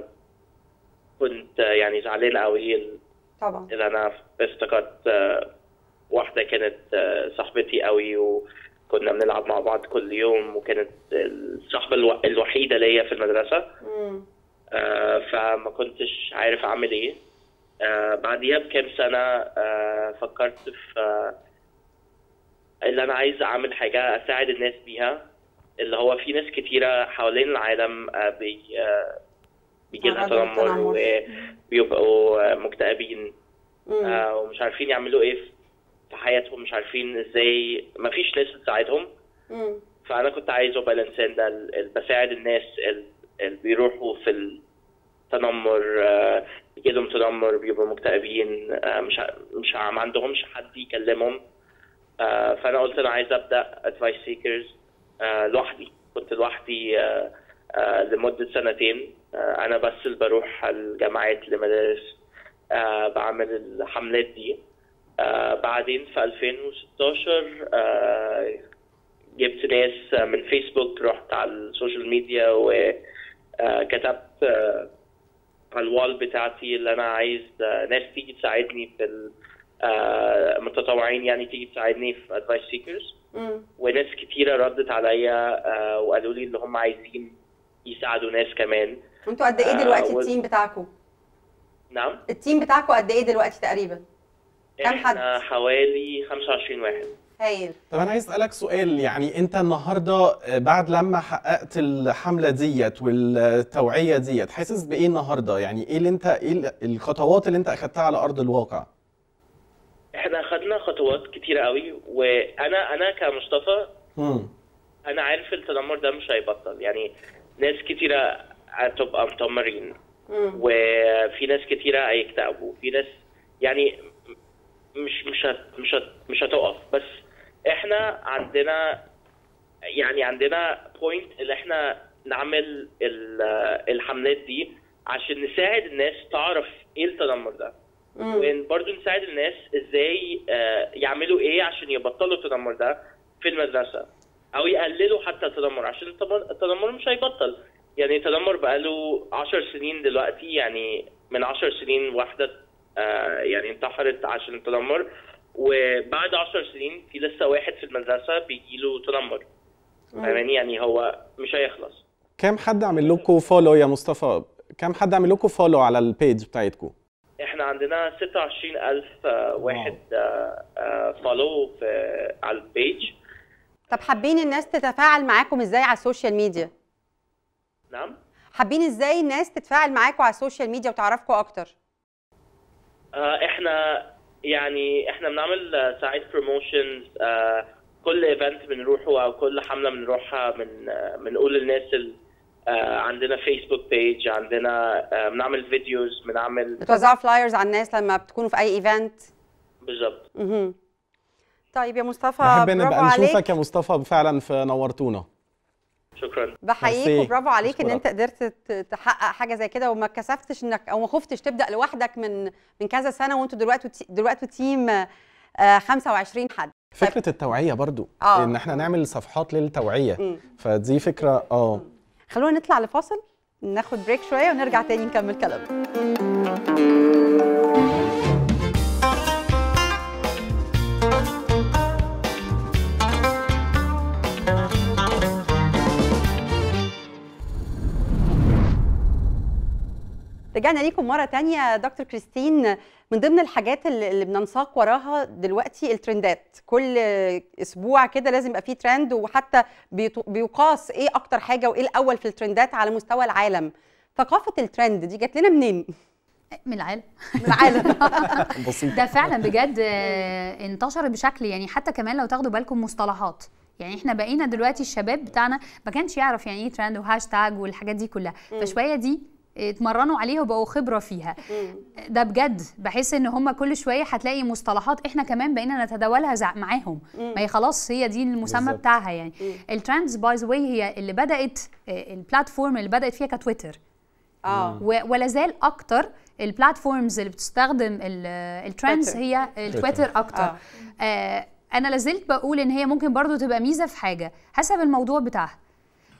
كنت يعني زعلان قوي طبعا اللي انا افتقدت آه، واحده كانت آه، صاحبتي قوي وكنا بنلعب مع بعض كل يوم وكانت الصحبه الوحيده ليا في المدرسه آه فما كنتش عارف اعمل ايه آه، بعديها بكام سنه فكرت في ان انا عايز اعمل حاجه اساعد الناس بيها اللي هو في ناس كتيره حوالين العالم بي بيجي لها تنمر بيبقوا مكتئبين آه، ومش عارفين يعملوا ايه في حياتهم مش عارفين ازاي مفيش ناس تساعدهم فانا كنت عايز ابقى الانسان ده اللي بساعد الناس اللي بيروحوا في التنمر بيجيلهم آه، تنمر بيبقوا مكتئبين آه، مش مش ما عندهمش حد يكلمهم فانا قلت انا عايز ابدا ادفايس سيكرز لوحدي كنت لوحدي لمده سنتين آه، انا بس اللي بروح الجامعات لمدارس آه، بعمل الحملات دي آه، بعدين في 2016 جبت ناس من فيسبوك رحت على السوشيال ميديا وكتبت على الوال بتاعتي اللي انا عايز ناس تيجي تساعدني في المتطوعين يعني تيجي تساعدني في ادفايس سيكرز وناس كتيره ردت عليا وقالوا لي ان هم عايزين يساعدوا ناس كمان انتوا قد ايه دلوقتي آه، التيم بتاعكم؟ نعم التيم بتاعكم قد ايه دلوقتي تقريبا؟ كام حد؟ حوالي 25 واحد هايل طب انا عايز اسالك سؤال يعني انت النهارده آه، بعد لما حققت الحمله ديت والتوعيه ديت حاسس بايه النهارده يعني ايه اللي انت ايه الخطوات اللي انت اخدتها على ارض الواقع احنا اخذنا خطوات كتيره قوي وانا انا كمصطفى انا عارف التنمر ده مش هيبطل يعني ناس كتيره هتبقى متمرين وفي ناس كتيره هيكتئبوا في ناس يعني مش مش هت مش هت مش هتقف بس احنا عندنا يعني عندنا بوينت اللي احنا نعمل الحملات دي عشان نساعد الناس تعرف ايه التنمر ده mm. وبرضه نساعد الناس ازاي آه، يعملوا ايه عشان يبطلوا التنمر ده في المدرسه او يقللوا حتى التنمر عشان التنمر مش هيبطل يعني تنمر بقاله 10 سنين دلوقتي يعني من 10 سنين واحده آه، يعني انتحرت عشان التنمر وبعد 10 سنين في لسه واحد في المدرسه بيجي له تنمر آه. فاهماني يعني هو مش هيخلص كام حد عامل لكم فولو يا مصطفى كام حد عامل لكم فولو على البيج بتاعتكم احنا عندنا 26000 آه، واحد فولو في على البيج طب حابين الناس تتفاعل معاكم ازاي على السوشيال ميديا نعم حابين ازاي الناس تتفاعل معاكم على السوشيال ميديا وتعرفكم اكتر آه، احنا يعني احنا بنعمل سايد بروموشنز آه، كل ايفنت بنروحه او كل حمله بنروحها من آه، بنقول للناس عندنا فيسبوك بيج عندنا بنعمل فيديوز بنعمل بتوزعوا فلايرز على الناس لما بتكونوا في اي ايفنت بالظبط طيب يا مصطفى بحب نبقى نشوفك يا مصطفى فعلا في نورتونا شكرا بحييك وبرافو عليك ان انت قدرت تحقق حاجه زي كده وما كسفتش انك او ما خفتش تبدا لوحدك من من كذا سنه وانتوا دلوقتي دلوقتي تيم 25 آه، حد طيب. فكره التوعيه برضو آه. ان احنا نعمل صفحات للتوعيه م. فدي فكره اه خلونا نطلع لفاصل ناخد بريك شويه ونرجع تاني نكمل كلامنا رجعنا ليكم مره تانية دكتور كريستين من ضمن الحاجات اللي بننساق وراها دلوقتي الترندات كل اسبوع كده لازم يبقى فيه ترند وحتى بيقاس ايه اكتر حاجه وايه الاول في الترندات على مستوى العالم ثقافه الترند دي جات لنا منين من العالم من العالم بسيط ده فعلا بجد آه، انتشر بشكل يعني حتى كمان لو تاخدوا بالكم مصطلحات يعني احنا بقينا دلوقتي الشباب بتاعنا ما كانش يعرف يعني ايه ترند وهاشتاج والحاجات دي كلها فشويه دي اتمرنوا عليها وبقوا خبره فيها ده بجد بحس ان هم كل شويه هتلاقي مصطلحات احنا كمان بقينا نتداولها معاهم ما هي خلاص هي دي المسمى بتاعها يعني الترندز باي ذا واي هي اللي بدات آه، البلاتفورم اللي بدات فيها كتويتر اه ولا زال اكتر البلاتفورمز اللي بتستخدم الترندز هي التويتر اكتر آه, آه، انا لازلت بقول ان هي ممكن برضو تبقى ميزه في حاجه حسب الموضوع بتاعها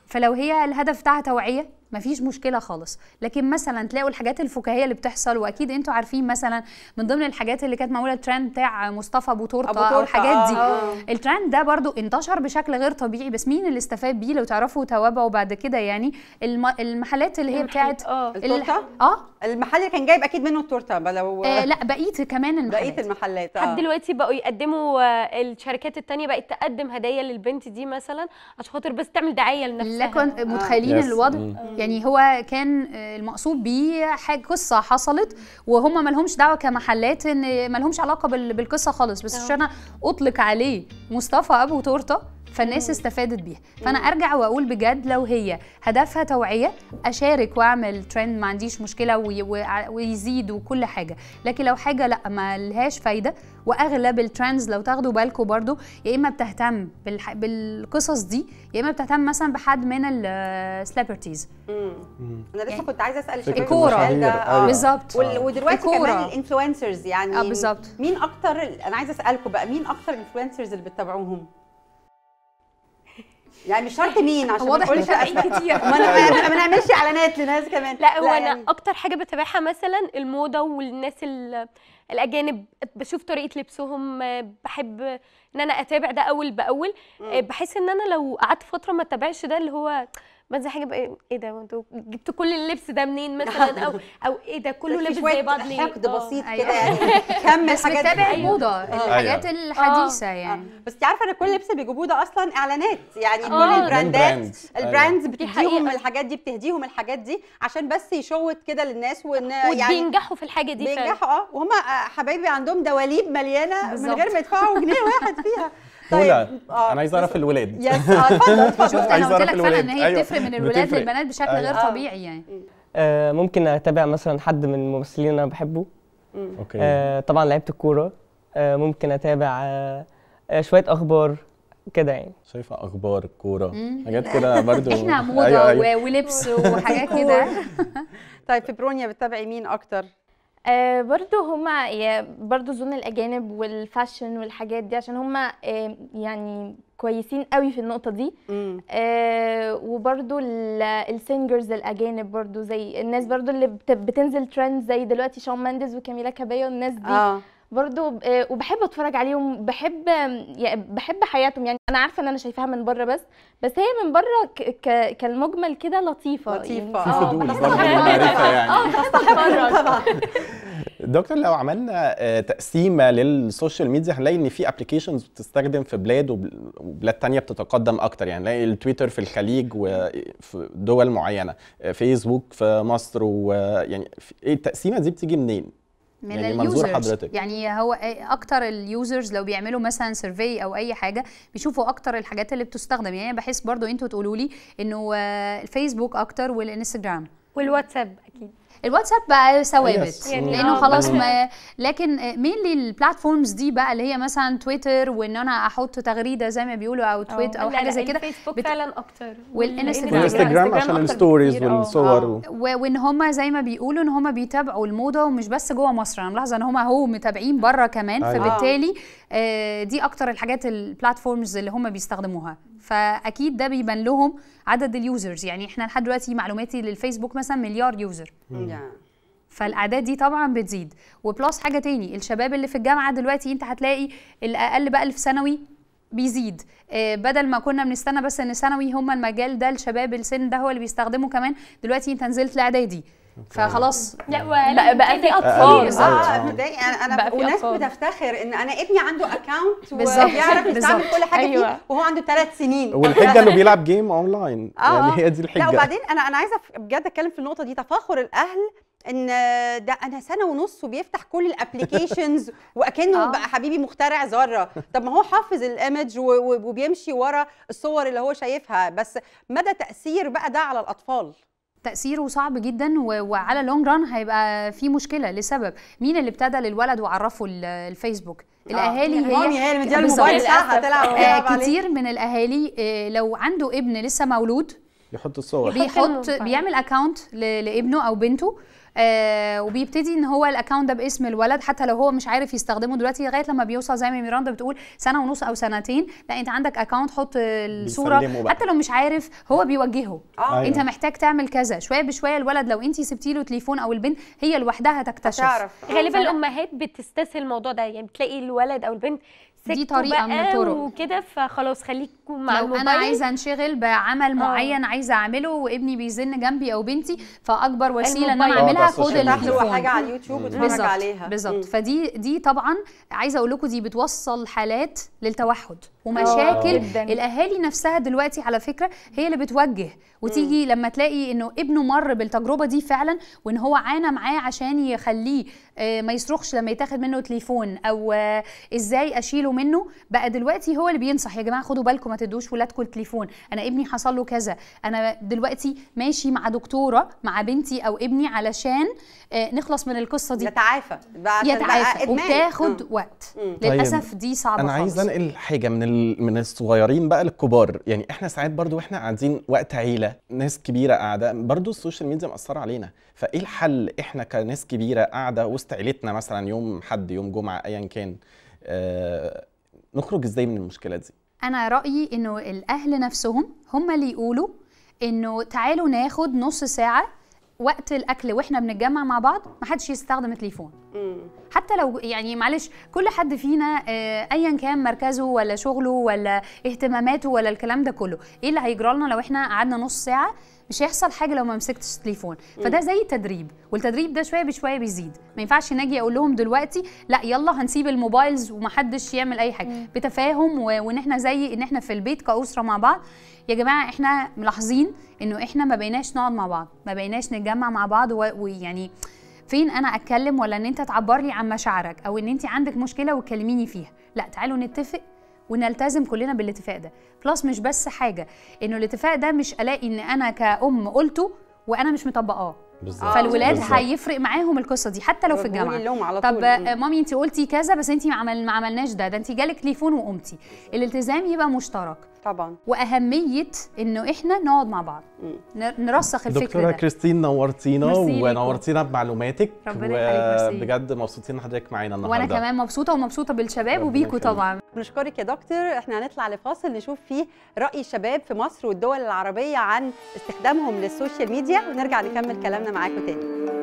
فلو هي الهدف بتاعها توعيه مفيش مشكله خالص لكن مثلا تلاقوا الحاجات الفكاهيه اللي بتحصل واكيد انتوا عارفين مثلا من ضمن الحاجات اللي كانت معموله الترند بتاع مصطفى ابو تورته او الحاجات دي آه. الترند ده برضو انتشر بشكل غير طبيعي بس مين اللي استفاد بيه لو تعرفوا توابعه بعد كده يعني الم... المحلات اللي هي بتاعت اه التورته اه المحل اللي كان جايب اكيد منه التورته لو آه لا بقيه كمان المحلات بقيه المحلات آه. لحد آه. دلوقتي بقوا يقدموا آه، الشركات التانية بقت تقدم هدايا للبنت دي مثلا عشان خاطر بس تعمل دعايه لنفسها لكن متخيلين آه. الوضع mm. يعني هو كان آه، المقصود بيه حاجه قصه حصلت وهم لهمش دعوه كمحلات ان لهمش علاقه بالقصه خالص بس اه. عشان اطلق عليه مصطفى ابو تورته فالناس استفادت بيها فانا ارجع واقول بجد لو هي هدفها توعيه اشارك واعمل ترند ما عنديش مشكله ويزيد وكل حاجه لكن لو حاجه لا ما لهاش فايده واغلب الترندز لو تاخدوا بالكم برضو يا اما بتهتم بالح... بالقصص دي يا اما بتهتم مثلا بحد من السليبرتيز آه، انا لسه يعني كنت عايزه اسال شباب الكوره أيوة. بالظبط ودلوقتي الكورة. كمان الانفلونسرز يعني آه بالظبط مين اكتر انا عايزه اسالكم بقى مين اكتر الانفلونسرز اللي بتتابعوهم يعني مش شرط مين عشان واضح ان فرقين كتير ما نعملش اعلانات لناس كمان لا هو انا يعني. اكتر حاجه بتابعها مثلا الموضه والناس الاجانب بشوف طريقه لبسهم بحب ان انا اتابع ده اول باول بحس ان انا لو قعدت فتره ما اتابعش ده اللي هو بنزل حاجه بقى ايه, إيه ده انتوا جبتوا كل اللبس ده منين مثلا او او ايه ده كله لبس زي بعض ليه حقد آه، بسيط أيوه. كده يعني كم بس بتابع الموضه أيوه. الحاجات آه. الحديثه آه. يعني بس انت عارفه ان كل لبس بيجيبوه ده اصلا اعلانات يعني كل البراندات أيوه. البراندز بتديهم الحاجات دي بتهديهم الحاجات دي عشان بس يشوت كده للناس وان يعني بينجحوا في الحاجه دي بينجحوا اه وهم حبايبي عندهم دواليب مليانه من غير ما يدفعوا جنيه واحد فيها طيب. آه. انا عايز اعرف الولاد يس آه، اتفضل اتفضل انا قلت لك فعلا ان هي أيوة. بتفرق من الولاد بتفرق. للبنات بشكل أيوة. غير آه. طبيعي يعني آه ممكن اتابع مثلا حد من الممثلين انا بحبه اوكي آه طبعا لعيبه الكوره آه ممكن اتابع آه, آه، شويه اخبار كده يعني شايفه اخبار كوره حاجات كده برضو احنا موضه أيوه، أيوه. ولبس وحاجات كده طيب في برونيا بتتابعي مين اكتر آه برضو هما برضو زون الاجانب والفاشن والحاجات دي عشان هما آه يعني كويسين قوي في النقطه دي آه وبرضو السينجرز الاجانب برضو زي الناس برضو اللي بتنزل ترند زي دلوقتي شون مانديز وكاميلا كابايو الناس دي آه. برضو آه، وبحب اتفرج عليهم بحب يعني بحب حياتهم يعني انا عارفه ان انا شايفاها من بره بس بس هي من بره كالمجمل كده لطيفه لطيفه يعني. آه، فضول برضه يعني اه دكتور لو عملنا آه، تقسيمه للسوشيال ميديا هنلاقي ان في ابلكيشنز بتستخدم في بلاد وبلاد تانية بتتقدم اكتر يعني نلاقي التويتر في الخليج وفي دول معينه فيسبوك في مصر ويعني ايه التقسيمه دي بتيجي منين؟ من يعني اليوزرز حضرتك. يعني هو اكتر اليوزرز لو بيعملوا مثلا سيرفي او اي حاجه بيشوفوا اكتر الحاجات اللي بتستخدم يعني بحس برضو انتوا تقولوا لي انه آه، الفيسبوك اكتر والانستجرام والواتساب اكيد الواتساب بقى ثوابت يعني لانه آه، خلاص ما لكن مين البلاتفورمز دي بقى اللي هي مثلا تويتر وان انا احط تغريده زي ما بيقولوا او تويت آه، او, أو حاجه زي كده الفيسبوك بت... فعلا اكتر والانستجرام عشان الستوريز آه. والصور و... وان هم زي ما بيقولوا ان هم بيتابعوا الموضه ومش بس جوه مصر انا ملاحظه ان هم اهو متابعين بره كمان أيوة. فبالتالي دي اكتر الحاجات البلاتفورمز اللي هم بيستخدموها فاكيد ده بيبان لهم عدد اليوزرز يعني احنا لحد دلوقتي معلوماتي للفيسبوك مثلا مليار يوزر فالاعداد دي طبعا بتزيد وبلس حاجه تاني الشباب اللي في الجامعه دلوقتي انت هتلاقي الاقل بقى اللي في ثانوي بيزيد آه، بدل ما كنا بنستنى بس ان ثانوي هم المجال ده الشباب السن ده هو اللي بيستخدمه كمان دلوقتي انت نزلت لاعدادي فخلاص لا بقى, بقى في اطفال اه ابتدائي آه، آه. انا انا وناس بتفتخر ان انا ابني عنده اكونت وبيعرف يستعمل كل حاجه أيوة. فيه وهو عنده ثلاث سنين والحجه انه بيلعب جيم اونلاين آه،, آه. يعني هي دي الحجه لا وبعدين انا انا عايزه بجد اتكلم في النقطه دي تفاخر الاهل ان ده انا سنه ونص وبيفتح كل الابلكيشنز واكنه آه. بقى حبيبي مخترع ذره طب ما هو حافظ الايمج وبيمشي ورا الصور اللي هو شايفها بس مدى تاثير بقى ده على الاطفال تأثيره صعب جدا وعلى لونج ران هيبقى في مشكلة لسبب مين اللي ابتدى للولد وعرفه الفيسبوك آه. الاهالي يعني هي مامي هي اللي الموبايل ساعه آه، تلعب كتير من الاهالي آه، لو عنده ابن لسه مولود يحط الصور بيحط بيعمل اكونت لابنه او بنته آه وبيبتدي ان هو الاكونت ده باسم الولد حتى لو هو مش عارف يستخدمه دلوقتي لغايه لما بيوصل زي ما ميراندا بتقول سنه ونص او سنتين لا انت عندك اكونت حط الصوره حتى لو مش عارف هو آه. بيوجهه آه. انت أيوة. محتاج تعمل كذا شويه بشويه الولد لو انت سبتي له تليفون او البنت هي لوحدها تكتشف هتعرف غالبا الامهات بتستسهل الموضوع ده يعني بتلاقي الولد او البنت دي طريقه من الطرق وكده فخلاص خليكم مع لو الموبايل. انا عايزه انشغل بعمل آه. معين عايزه اعمله وابني بيزن جنبي او بنتي فاكبر وسيله ان انا اعملها خد التليفون حاجه على اليوتيوب واتفرج عليها بالظبط فدي دي طبعا عايزه اقول لكم دي بتوصل حالات للتوحد ومشاكل آه. الاهالي نفسها دلوقتي على فكره هي اللي بتوجه وتيجي مم. لما تلاقي انه ابنه مر بالتجربه دي فعلا وان هو عانى معاه عشان يخليه آه، ما يصرخش لما يتاخد منه تليفون او آه، ازاي اشيله منه بقى دلوقتي هو اللي بينصح يا جماعه خدوا بالكم ما تدوش ولادكم التليفون انا ابني حصل له كذا انا دلوقتي ماشي مع دكتوره مع بنتي او ابني علشان نخلص من القصه دي يتعافى يتعافى وبتاخد مم. وقت مم. للاسف طيب، دي صعبه انا عايز انقل حاجه من من الصغيرين بقى للكبار يعني احنا ساعات برضو واحنا قاعدين وقت عيله ناس كبيره قاعده برضو السوشيال ميديا مأثره علينا فايه الحل احنا كناس كبيره قاعده وسط عيلتنا مثلا يوم حد يوم جمعه ايا كان آه نخرج ازاي من المشكله دي انا رايي انه الاهل نفسهم هم اللي يقولوا انه تعالوا ناخد نص ساعه وقت الاكل واحنا بنتجمع مع بعض ما حدش يستخدم تليفون حتى لو يعني معلش كل حد فينا آه، ايا كان مركزه ولا شغله ولا اهتماماته ولا الكلام ده كله ايه اللي هيجرى لنا لو احنا قعدنا نص ساعه مش هيحصل حاجه لو ما مسكتش التليفون فده زي تدريب والتدريب ده شويه بشويه بيزيد ما ينفعش نجي اقول لهم دلوقتي لا يلا هنسيب الموبايلز ومحدش يعمل اي حاجه مم. بتفاهم وان احنا زي ان احنا في البيت كاسره مع بعض يا جماعه احنا ملاحظين انه احنا ما بقيناش نقعد مع بعض ما بقيناش نتجمع مع بعض ويعني فين انا اتكلم ولا ان انت تعبر لي عن مشاعرك او ان انت عندك مشكله وتكلميني فيها لا تعالوا نتفق ونلتزم كلنا بالاتفاق ده بلس مش بس حاجه انه الاتفاق ده مش الاقي ان انا كأم قلته وانا مش مطبقاه بالزبط. فالولاد هيفرق معاهم القصه دي حتى لو في الجامعه على طول. طب مامي انت قلتي كذا بس انت ما ما عملناش ده ده انت جالك تليفون وقمتي الالتزام يبقى مشترك طبعا واهميه انه احنا نقعد مع بعض نرسخ الفكره دكتوره ده. كريستين نورتينا ونورتينا بمعلوماتك ربنا بجد مبسوطين حضرتك معانا النهارده وانا كمان مبسوطه ومبسوطه بالشباب وبيكوا طبعا بنشكرك يا دكتور احنا هنطلع لفاصل نشوف فيه راي الشباب في مصر والدول العربيه عن استخدامهم للسوشيال ميديا ونرجع نكمل كلامنا معاكم تاني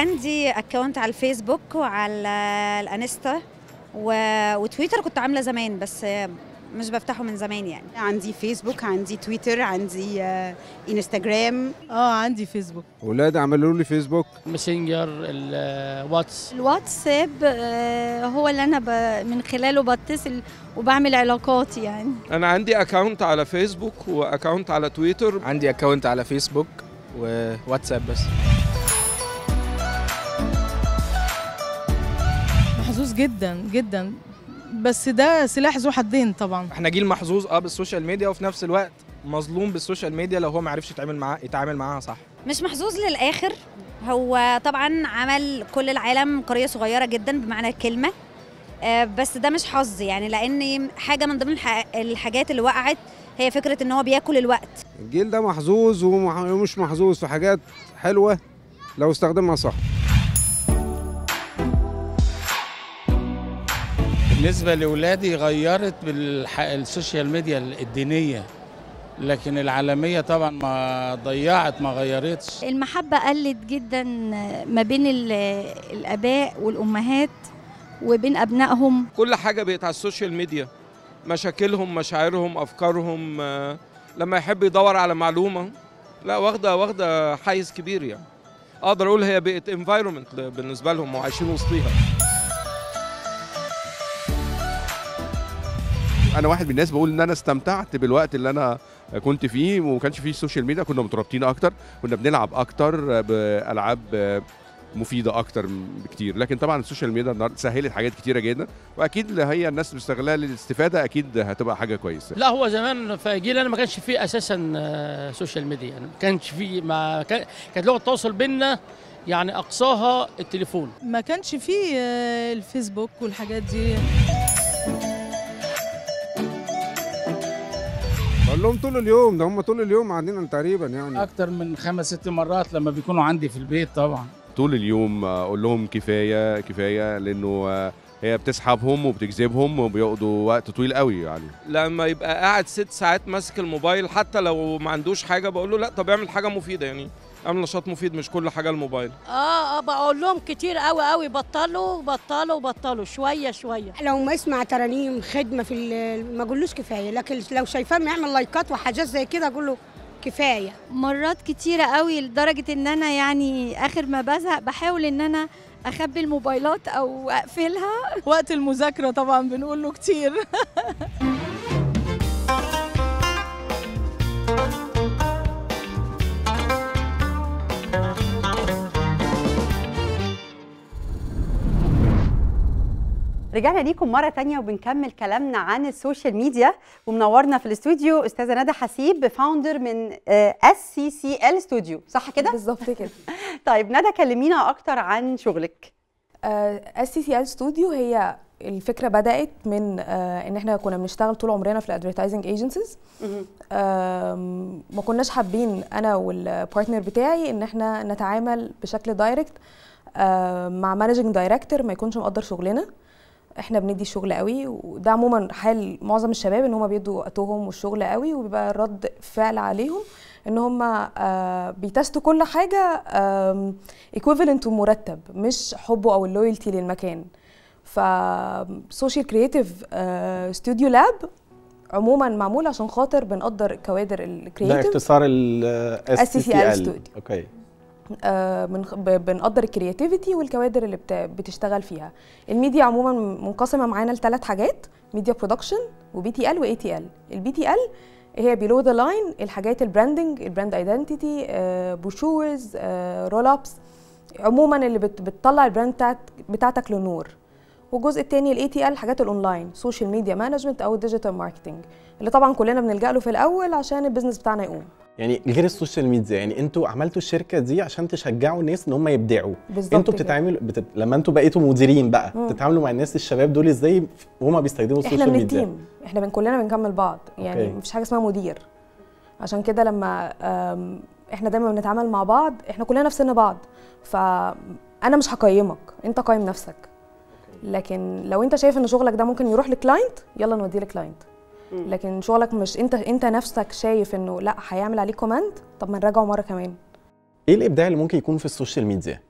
عندي اكونت على الفيسبوك وعلى الانستا و... وتويتر كنت عامله زمان بس مش بفتحه من زمان يعني عندي فيسبوك عندي تويتر عندي آه، انستغرام اه عندي فيسبوك ولاد عملوا لي فيسبوك ماسنجر الواتس آه، الواتساب آه، هو اللي انا ب... من خلاله بتصل وبعمل علاقات يعني انا عندي اكونت على فيسبوك واكونت على تويتر عندي اكونت على فيسبوك وواتساب بس محظوظ جدا جدا بس ده سلاح ذو حدين طبعا احنا جيل محظوظ اه بالسوشيال ميديا وفي نفس الوقت مظلوم بالسوشيال ميديا لو هو ما عرفش يتعامل معاها يتعامل معاها صح مش محظوظ للاخر هو طبعا عمل كل العالم قريه صغيره جدا بمعنى الكلمه آه، بس ده مش حظ يعني لان حاجه من ضمن الحاجات اللي وقعت هي فكره ان هو بياكل الوقت الجيل ده محظوظ ومش محظوظ في حاجات حلوه لو استخدمها صح بالنسبة لأولادي غيرت بالسوشيال ميديا الدينية لكن العالمية طبعا ما ضيعت ما غيرتش المحبة قلت جدا ما بين الآباء والأمهات وبين أبنائهم كل حاجة بقت على السوشيال ميديا مشاكلهم مشاعرهم أفكارهم آه، لما يحب يدور على معلومة لا واخدة واخدة حيز كبير يعني أقدر أقول هي بقت environment بالنسبة لهم وعايشين وسطيها انا واحد من الناس بقول ان انا استمتعت بالوقت اللي انا كنت فيه وما كانش فيه السوشيال ميديا كنا مترابطين اكتر كنا بنلعب اكتر بالعاب مفيده اكتر بكتير لكن طبعا السوشيال ميديا النهارده سهلت حاجات كتيره جدا واكيد اللي هي الناس بتستغلها للاستفاده اكيد هتبقى حاجه كويسه لا هو زمان في جيل انا ما كانش فيه اساسا آه، سوشيال ميديا يعني ما كانش فيه ما كان كانت لغه التواصل بينا يعني اقصاها التليفون ما كانش فيه آه، الفيسبوك والحاجات دي بقول لهم طول اليوم ده هم طول اليوم عندنا تقريبا يعني اكتر من خمس ست مرات لما بيكونوا عندي في البيت طبعا طول اليوم اقول لهم كفايه كفايه لانه هي بتسحبهم وبتجذبهم وبيقضوا وقت طويل قوي يعني لما يبقى قاعد ست ساعات ماسك الموبايل حتى لو ما عندوش حاجه بقول له لا طب اعمل حاجه مفيده يعني عامل نشاط مفيد مش كل حاجه الموبايل اه اه بقول لهم كتير قوي قوي بطلوا بطلوا بطلوا شويه شويه لو ما اسمع ترانيم خدمه في ما اقولوش كفايه لكن لو شايفاه بيعمل لايكات وحاجات زي كده اقول له كفايه مرات كتيره قوي لدرجه ان انا يعني اخر ما بزهق بحاول ان انا اخبي الموبايلات او اقفلها وقت المذاكره طبعا بنقول له كتير رجعنا ليكم مرة تانية وبنكمل كلامنا عن السوشيال ميديا ومنورنا في الاستوديو أستاذة ندى حسيب فاوندر من اس سي سي ال ستوديو صح كده؟ بالظبط كده طيب ندى كلمينا أكتر عن شغلك اس سي سي ال ستوديو هي الفكره بدات من آه، ان احنا كنا بنشتغل طول عمرنا في الادفرتايزنج ايجنسيز ما كناش حابين انا والبارتنر بتاعي ان احنا نتعامل بشكل دايركت آه، مع مانجنج دايركتور ما يكونش مقدر شغلنا احنا بندي شغل قوي وده عموما حال معظم الشباب ان هم بيدوا وقتهم والشغل قوي وبيبقى رد فعل عليهم ان هم آه، بيتستوا كل حاجه ايكوفالنت ومرتب مش حبه او اللويالتي للمكان ف سوشيال كرييتيف ستوديو لاب عموما معمول عشان خاطر بنقدر الكوادر الكرييتيف ده اختصار الاس سي سي ال ستوديو اوكي آه، بنقدر الكرياتيفيتي والكوادر اللي بتشتغل فيها الميديا عموما منقسمه معانا لثلاث حاجات ميديا برودكشن وبي تي ال واي تي ال البي تي ال هي بيلو ذا لاين الحاجات البراندنج البراند ايدنتيتي بوشورز رول ابس عموما اللي بتطلع البراند بتاعتك لنور والجزء الثاني الاي تي ال حاجات الاونلاين سوشيال ميديا مانجمنت او الديجيتال ماركتنج اللي طبعا كلنا بنلجا له في الاول عشان البيزنس بتاعنا يقوم يعني غير السوشيال ميديا يعني انتوا عملتوا الشركه دي عشان تشجعوا الناس ان هم يبدعوا انتوا بتتعاملوا بت... لما انتوا بقيتوا مديرين بقى مم. بتتعاملوا مع الناس الشباب دول ازاي وهم بيستخدموا السوشيال ميديا احنا من التيم احنا من كلنا بنكمل بعض يعني أوكي. مفيش حاجه اسمها مدير عشان كده لما احنا دايما بنتعامل مع بعض احنا كلنا في سن بعض فانا مش هقيمك انت قيم نفسك لكن لو انت شايف ان شغلك ده ممكن يروح لكلاينت يلا نوديه لكلاينت لكن شغلك مش انت انت نفسك شايف انه لا هيعمل عليه كوماند طب ما نراجعه مره كمان ايه الابداع اللي ممكن يكون في السوشيال ميديا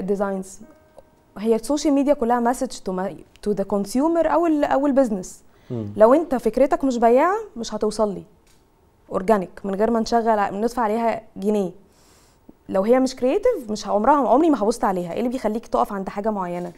ديزاينز آه، uh, هي السوشيال ميديا كلها مسج تو تو ذا كونسيومر او الـ او البيزنس لو انت فكرتك مش بياعه مش هتوصل لي اورجانيك من غير ما نشغل ندفع عليها جنيه لو هي مش كرييتيف مش عمرها عمري ما هبص عليها ايه اللي بيخليك تقف عند حاجه معينه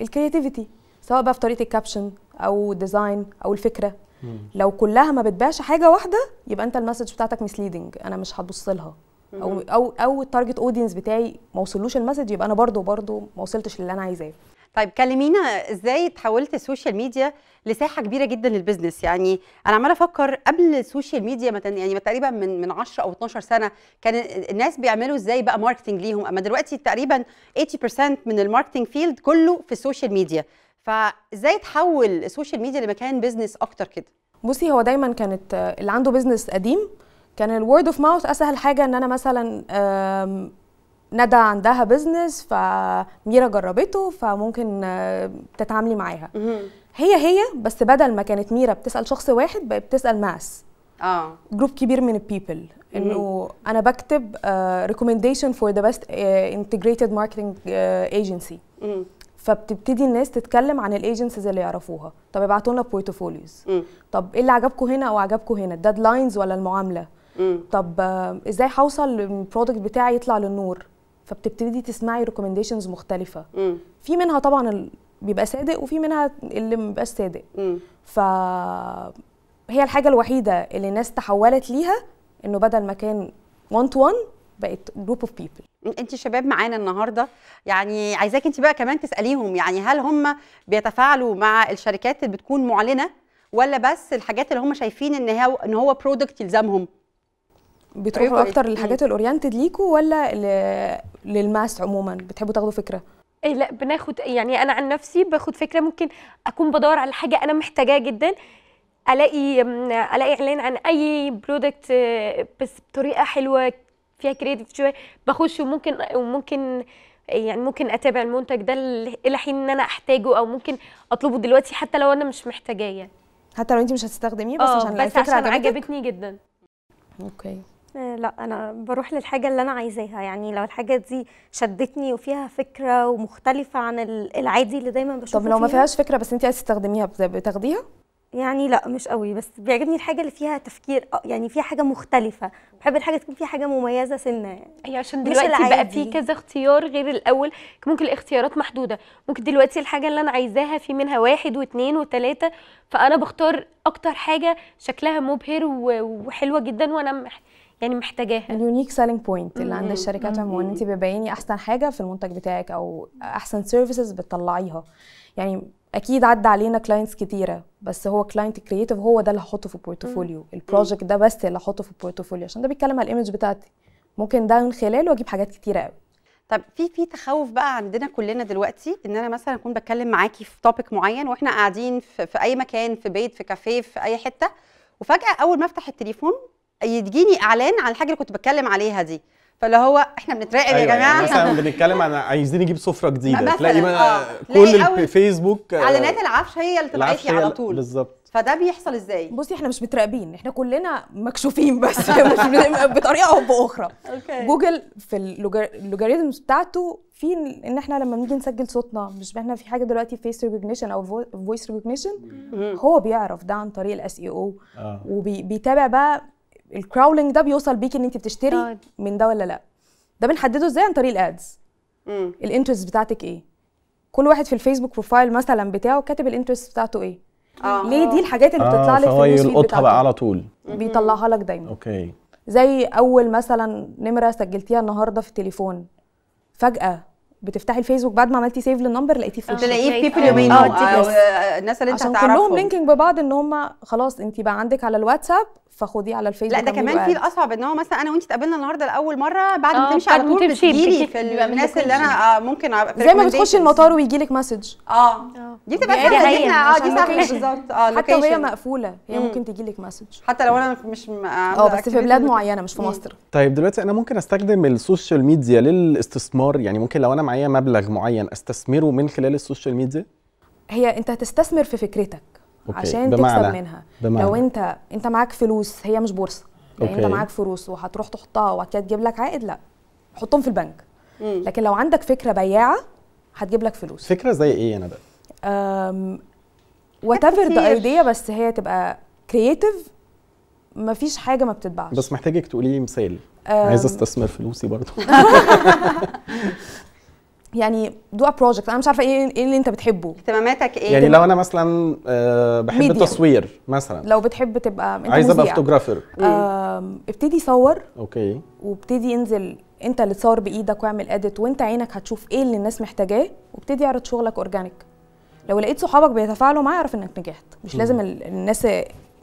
الكرياتيفيتي سواء بقى في طريقه الكابشن او ديزاين او الفكره مم. لو كلها ما بتبيعش حاجه واحده يبقى انت المسج بتاعتك مسليدنج انا مش هبص لها او او او التارجت اودينس بتاعي ما وصلوش المسج يبقى انا برضو برضو ما وصلتش للي انا عايزاه طيب كلمينا ازاي تحولت السوشيال ميديا لساحه كبيره جدا للبيزنس يعني انا عماله افكر قبل السوشيال ميديا يعني تقريبا من من 10 او 12 سنه كان الناس بيعملوا ازاي بقى ماركتنج ليهم اما دلوقتي تقريبا 80% من الماركتنج فيلد كله في السوشيال ميديا فازاي تحول السوشيال ميديا لمكان بيزنس اكتر كده بصي هو دايما كانت اللي عنده بيزنس قديم كان الورد اوف ماوث اسهل حاجه ان انا مثلا ندى عندها بزنس فميرا جربته فممكن آه، تتعاملي معاها هي هي بس بدل ما كانت ميرا بتسال شخص واحد بقت بتسال ماس اه جروب كبير من البيبل انه انا بكتب ريكومنديشن فور ذا بيست انتجريتد ماركتنج ايجنسي فبتبتدي الناس تتكلم عن الايجنسيز اللي يعرفوها طب ابعتوا لنا بورتفوليوز طب ايه اللي عجبكم هنا او عجبكم هنا الديدلاينز ولا المعامله طب آه، ازاي هوصل البرودكت بتاعي يطلع للنور فبتبتدي تسمعي ريكومنديشنز مختلفه مم. في منها طبعا بيبقى صادق وفي منها اللي ما بيبقاش صادق ف هي الحاجه الوحيده اللي الناس تحولت ليها انه بدل ما كان 1 تو 1 بقت جروب اوف بيبل انت شباب معانا النهارده يعني عايزاك انت بقى كمان تساليهم يعني هل هم بيتفاعلوا مع الشركات اللي بتكون معلنه ولا بس الحاجات اللي هم شايفين ان هو ان هو برودكت يلزمهم بتروحوا أيوة. اكتر للحاجات الاورينتد ليكوا ولا للماس عموما بتحبوا تاخدوا فكره اي لا بناخد يعني انا عن نفسي باخد فكره ممكن اكون بدور على حاجه انا محتاجاها جدا الاقي الاقي اعلان عن اي برودكت آه، بس بطريقه حلوه فيها كريتيف شويه بخش وممكن وممكن يعني ممكن اتابع المنتج ده الى حين ان انا احتاجه او ممكن اطلبه دلوقتي حتى لو انا مش محتاجاه يعني حتى لو انت مش هتستخدميه بس آه، عشان بس الفكره عشان عجبتني جدا اوكي لا انا بروح للحاجه اللي انا عايزاها يعني لو الحاجه دي شدتني وفيها فكره ومختلفه عن العادي اللي دايما بشوفه طب لو ما فيهاش فكره بس انت عايزه تستخدميها بتاخديها يعني لا مش قوي بس بيعجبني الحاجه اللي فيها تفكير يعني فيها حاجه مختلفه بحب الحاجه تكون فيها حاجه مميزه سنه يعني هي عشان دلوقتي بقى في كذا اختيار غير الاول ممكن الاختيارات محدوده ممكن دلوقتي الحاجه اللي انا عايزاها في منها واحد واثنين وثلاثه فانا بختار اكتر حاجه شكلها مبهر وحلوه جدا وانا يعني محتاجاها اليونيك سيلينج بوينت اللي عند الشركات عموما انت بتبيني احسن حاجه في المنتج بتاعك او احسن سيرفيسز بتطلعيها يعني اكيد عدى علينا كلاينتس كتيره بس هو كلاينت كرييتيف هو ده اللي هحطه في البورتفوليو البروجكت ده بس اللي هحطه في البورتفوليو عشان ده بيتكلم على الايمج بتاعتي ممكن ده من خلاله اجيب حاجات كتيره قوي طب في في تخوف بقى عندنا كلنا دلوقتي ان انا مثلا اكون بتكلم معاكي في توبيك معين واحنا قاعدين في, في اي مكان في بيت في كافيه في اي حته وفجاه اول ما افتح التليفون يجيني اعلان عن الحاجه اللي كنت بتكلم عليها دي فاللي هو احنا بنتراقب أيوة يا يعني جماعه يعني مثلا بنتكلم عن عايزين نجيب سفره جديده تلاقي آه. كل الفيسبوك آه، اعلانات العفش هي اللي طلعت لي على طول بالظبط فده بيحصل ازاي؟ بصي احنا مش متراقبين احنا كلنا مكشوفين بس مش بطريقه او باخرى جوجل في اللوجاريتم بتاعته في ان احنا لما بنيجي نسجل صوتنا مش احنا في حاجه دلوقتي فيس ريكوجنيشن او فويس ريكوجنيشن هو بيعرف ده عن طريق الاس e اي آه. او وبيتابع بقى الكراولنج ده بيوصل بيك ان انت بتشتري آه. من ده ولا لا ده بنحدده ازاي عن طريق الادز الانترست بتاعتك ايه كل واحد في الفيسبوك بروفايل مثلا بتاعه كاتب الانترست بتاعته ايه آه. ليه دي الحاجات اللي بتطلع آه لك في آه، النيوز بتاعته بقى على طول بيطلعها لك دايما اوكي زي اول مثلا نمره سجلتيها النهارده في التليفون فجاه بتفتحي الفيسبوك بعد ما عملتي سيف للنمبر لقيتيه في تلاقيه في يومين الناس آه، آه، اللي انت هتعرفهم كلهم لينكينج ببعض ان هم خلاص انت بقى عندك على الواتساب فخديه على الفيسبوك لا ده كمان في الاصعب ان هو مثلا انا وانت اتقابلنا النهارده لاول مره بعد ما آه، تمشي على طول بتجيلي في الناس اللي انا ممكن زي ما بتخشي المطار ويجي لك مسج اه دي بتبقى سهله اه دي سهله بالظبط اه حتى وهي مقفوله هي ممكن تجي لك مسج حتى لو انا مش اه بس في بلاد معينه مش في مصر طيب دلوقتي انا ممكن استخدم السوشيال ميديا للاستثمار يعني ممكن لو انا معايا مبلغ معين استثمره من خلال السوشيال ميديا هي انت هتستثمر في فكرتك أوكي. عشان تكسب منها بمعنى. لو انت انت معاك فلوس هي مش بورصه يعني انت معاك فلوس وهتروح تحطها وبعد تجيب لك عائد لا حطهم في البنك مم. لكن لو عندك فكره بياعه هتجيب لك فلوس فكره زي ايه انا بقى وات ايفر ذا ايديا بس هي تبقى كرييتيف مفيش حاجه ما بتتباعش بس محتاجك تقولي لي مثال عايزه استثمر فلوسي برضه يعني دو بروجكت انا مش عارفه ايه ايه اللي انت بتحبه اهتماماتك ايه يعني لو انا مثلا آه بحب ميديا. التصوير مثلا لو بتحب تبقى انت عايزه ابقى فوتوجرافر آه ابتدي صور اوكي وابتدي انزل انت اللي تصور بايدك واعمل اديت وانت عينك هتشوف ايه اللي الناس محتاجاه وابتدي اعرض شغلك اورجانيك لو لقيت صحابك بيتفاعلوا معاه اعرف انك نجحت مش لازم الناس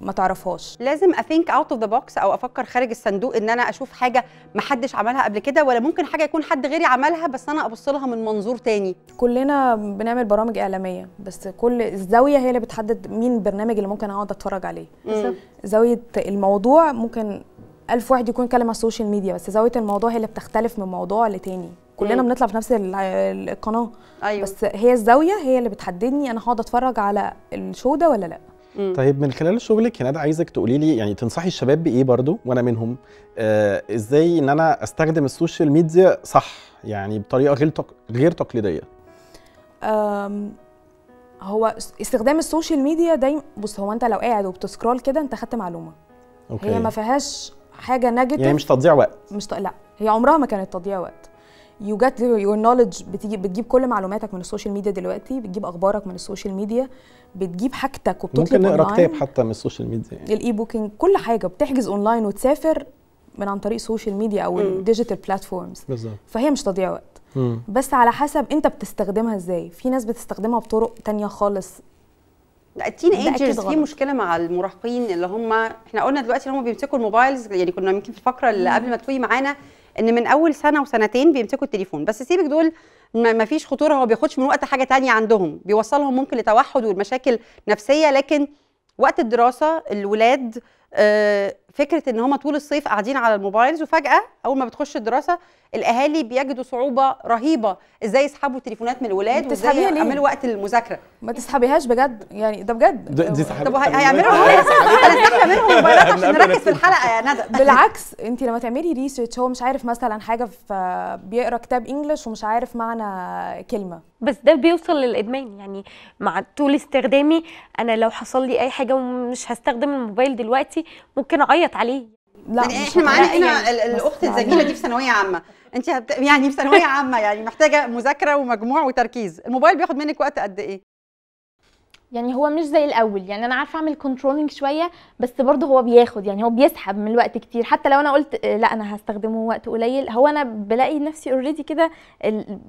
ما تعرفهاش لازم اثينك اوت اوف ذا بوكس او افكر خارج الصندوق ان انا اشوف حاجه ما حدش عملها قبل كده ولا ممكن حاجه يكون حد غيري عملها بس انا ابص لها من منظور تاني كلنا بنعمل برامج اعلاميه بس كل الزاويه هي اللي بتحدد مين البرنامج اللي ممكن اقعد اتفرج عليه زاويه الموضوع ممكن ألف واحد يكون كلمة على السوشيال ميديا بس زاويه الموضوع هي اللي بتختلف من موضوع لتاني كلنا بنطلع في نفس القناه أيوة. بس هي الزاويه هي اللي بتحددني انا هقعد اتفرج على الشو ده ولا لا مم. طيب من خلال شغلك ده عايزك تقولي لي يعني تنصحي الشباب بايه برضو وانا منهم آه ازاي ان انا استخدم السوشيال ميديا صح يعني بطريقه غير تق... غير تقليديه هو استخدام السوشيال ميديا دايما بص هو انت لو قاعد وبتسكرول كده انت خدت معلومه أوكي. هي ما فيهاش حاجه نيجاتيف يعني مش تضييع وقت مش ط... لا هي عمرها ما كانت تضييع وقت يو جت يور نوليدج بتجيب كل معلوماتك من السوشيال ميديا دلوقتي بتجيب اخبارك من السوشيال ميديا بتجيب حاجتك وبتطلب ممكن نقرا كتاب حتى من السوشيال ميديا يعني. الاي بوكينج كل حاجه بتحجز اونلاين وتسافر من عن طريق السوشيال ميديا او الديجيتال بلاتفورمز بالظبط فهي مش تضييع وقت بس على حسب انت بتستخدمها ازاي في ناس بتستخدمها بطرق تانية خالص لا التين ايجرز في مشكله مع المراهقين اللي هم احنا قلنا دلوقتي ان هم بيمسكوا الموبايلز يعني كنا يمكن في الفقره اللي قبل ما تكوني معانا ان من اول سنه وسنتين بيمسكوا التليفون بس سيبك دول ما فيش خطوره هو بياخدش من وقت حاجه تانية عندهم بيوصلهم ممكن لتوحد والمشاكل نفسيه لكن وقت الدراسه الولاد آه، فكره ان هم طول الصيف قاعدين على الموبايلز وفجاه اول ما بتخش الدراسه الاهالي بيجدوا صعوبه رهيبه ازاي يسحبوا تليفونات من الولاد وازاي يعملوا وقت المذاكره ما تسحبيهاش بجد يعني ده بجد دي سحب طب هيعملوا انا ساحبه منهم موبايلات عشان نركز في الحلقه يا ندى بالعكس انت لما تعملي ريسيرش هو مش عارف مثلا حاجه في بيقرا كتاب انجلش ومش عارف معنى كلمه بس ده بيوصل للادمان يعني مع طول استخدامي انا لو حصل لي اي حاجه ومش هستخدم الموبايل دلوقتي ممكن اعيط عليه لا يعني احنا معانا هنا يعني الاخت الزميله دي في ثانويه عامه انت هبت... يعني في ثانويه عامه يعني محتاجه مذاكره ومجموع وتركيز الموبايل بياخد منك وقت قد ايه يعني هو مش زي الاول يعني انا عارفه اعمل كنترولنج شويه بس برضه هو بياخد يعني هو بيسحب من الوقت كتير حتى لو انا قلت آه، لا انا هستخدمه وقت قليل هو انا بلاقي نفسي اوريدي كده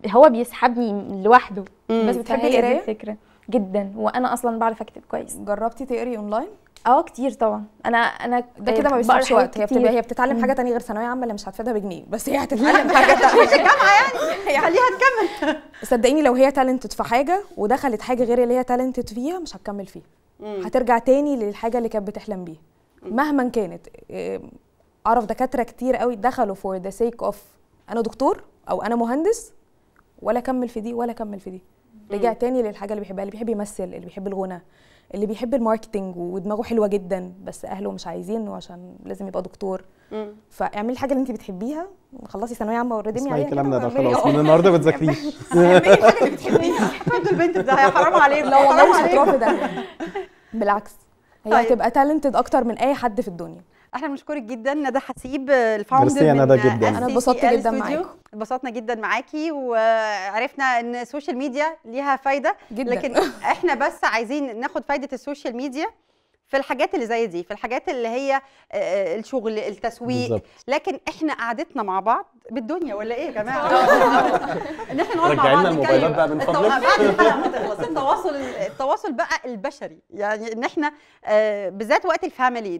هو بيسحبني لوحده بس بتحبي القرايه الفكره جدا وانا اصلا بعرف اكتب كويس جربتي تقري اونلاين اه كتير طبعا انا انا ده كده ما بيصرفش وقت هي بتبقى هي بتتعلم حاجه تانية غير ثانويه عامه اللي مش هتفيدها بجنيه بس هي هتتعلم حاجه تانية مش الجامعه يعني هي خليها تكمل صدقيني لو هي تالنتد في حاجه ودخلت حاجه غير اللي هي تالنتد فيها مش هتكمل فيها هترجع تاني للحاجه اللي كانت بتحلم بيها مهما كانت آه، اعرف دكاتره كتير قوي دخلوا فور ذا سيك اوف انا دكتور او انا مهندس ولا اكمل في دي ولا اكمل في دي رجع تاني للحاجه اللي بيحبها اللي بيحب يمثل اللي بيحب الغنى اللي بيحب الماركتينج ودماغه حلوه جدا بس اهله مش عايزينه عشان لازم يبقى دكتور مم. فاعملي الحاجه اللي انت بتحبيها خلصي ثانويه عامه اوريدي اسمعي كلامنا ده خلاص من النهارده ما تذاكريش اعملي الحاجه اللي بتحبيها البنت ده حرام عليك لا والله مش هترافض بالعكس هي طيب. هتبقى تالنتد اكتر من اي حد في الدنيا احنا بنشكرك جدا ندى حسيب الفاوندر من ندى جدا آه، انا اتبسطت جدا معاكي اتبسطنا جدا معاكي وعرفنا ان السوشيال ميديا ليها فايده جدا. لكن احنا بس عايزين ناخد فايده السوشيال ميديا في الحاجات اللي زي دي في الحاجات اللي هي آه، آه، الشغل التسويق بالزبط. لكن احنا قعدتنا مع بعض بالدنيا ولا ايه يا جماعه؟ ان احنا نقعد مع بعض الموبايلات بقى من فضلك بعد الحلقه ما تخلص التواصل التواصل بقى البشري يعني ان احنا آه، بالذات وقت الفاميلي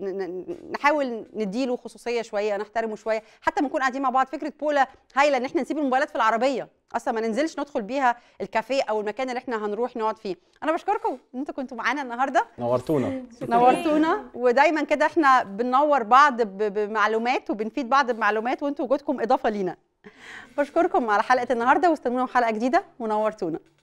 نحاول نديله خصوصيه شويه نحترمه شويه حتى نكون قاعدين مع بعض فكره بولا هايله ان احنا نسيب الموبايلات في العربيه اصلا ما ننزلش ندخل بيها الكافيه او المكان اللي احنا هنروح نقعد فيه انا بشكركم ان انتوا كنتوا معانا النهارده نورتونا نورتونا ودايما كده احنا بننور بعض بمعلومات وبنفيد بعض بمعلومات وانتوا وجودكم اضافه لي بينا بشكركم على حلقه النهارده واستنونا حلقه جديده ونورتونا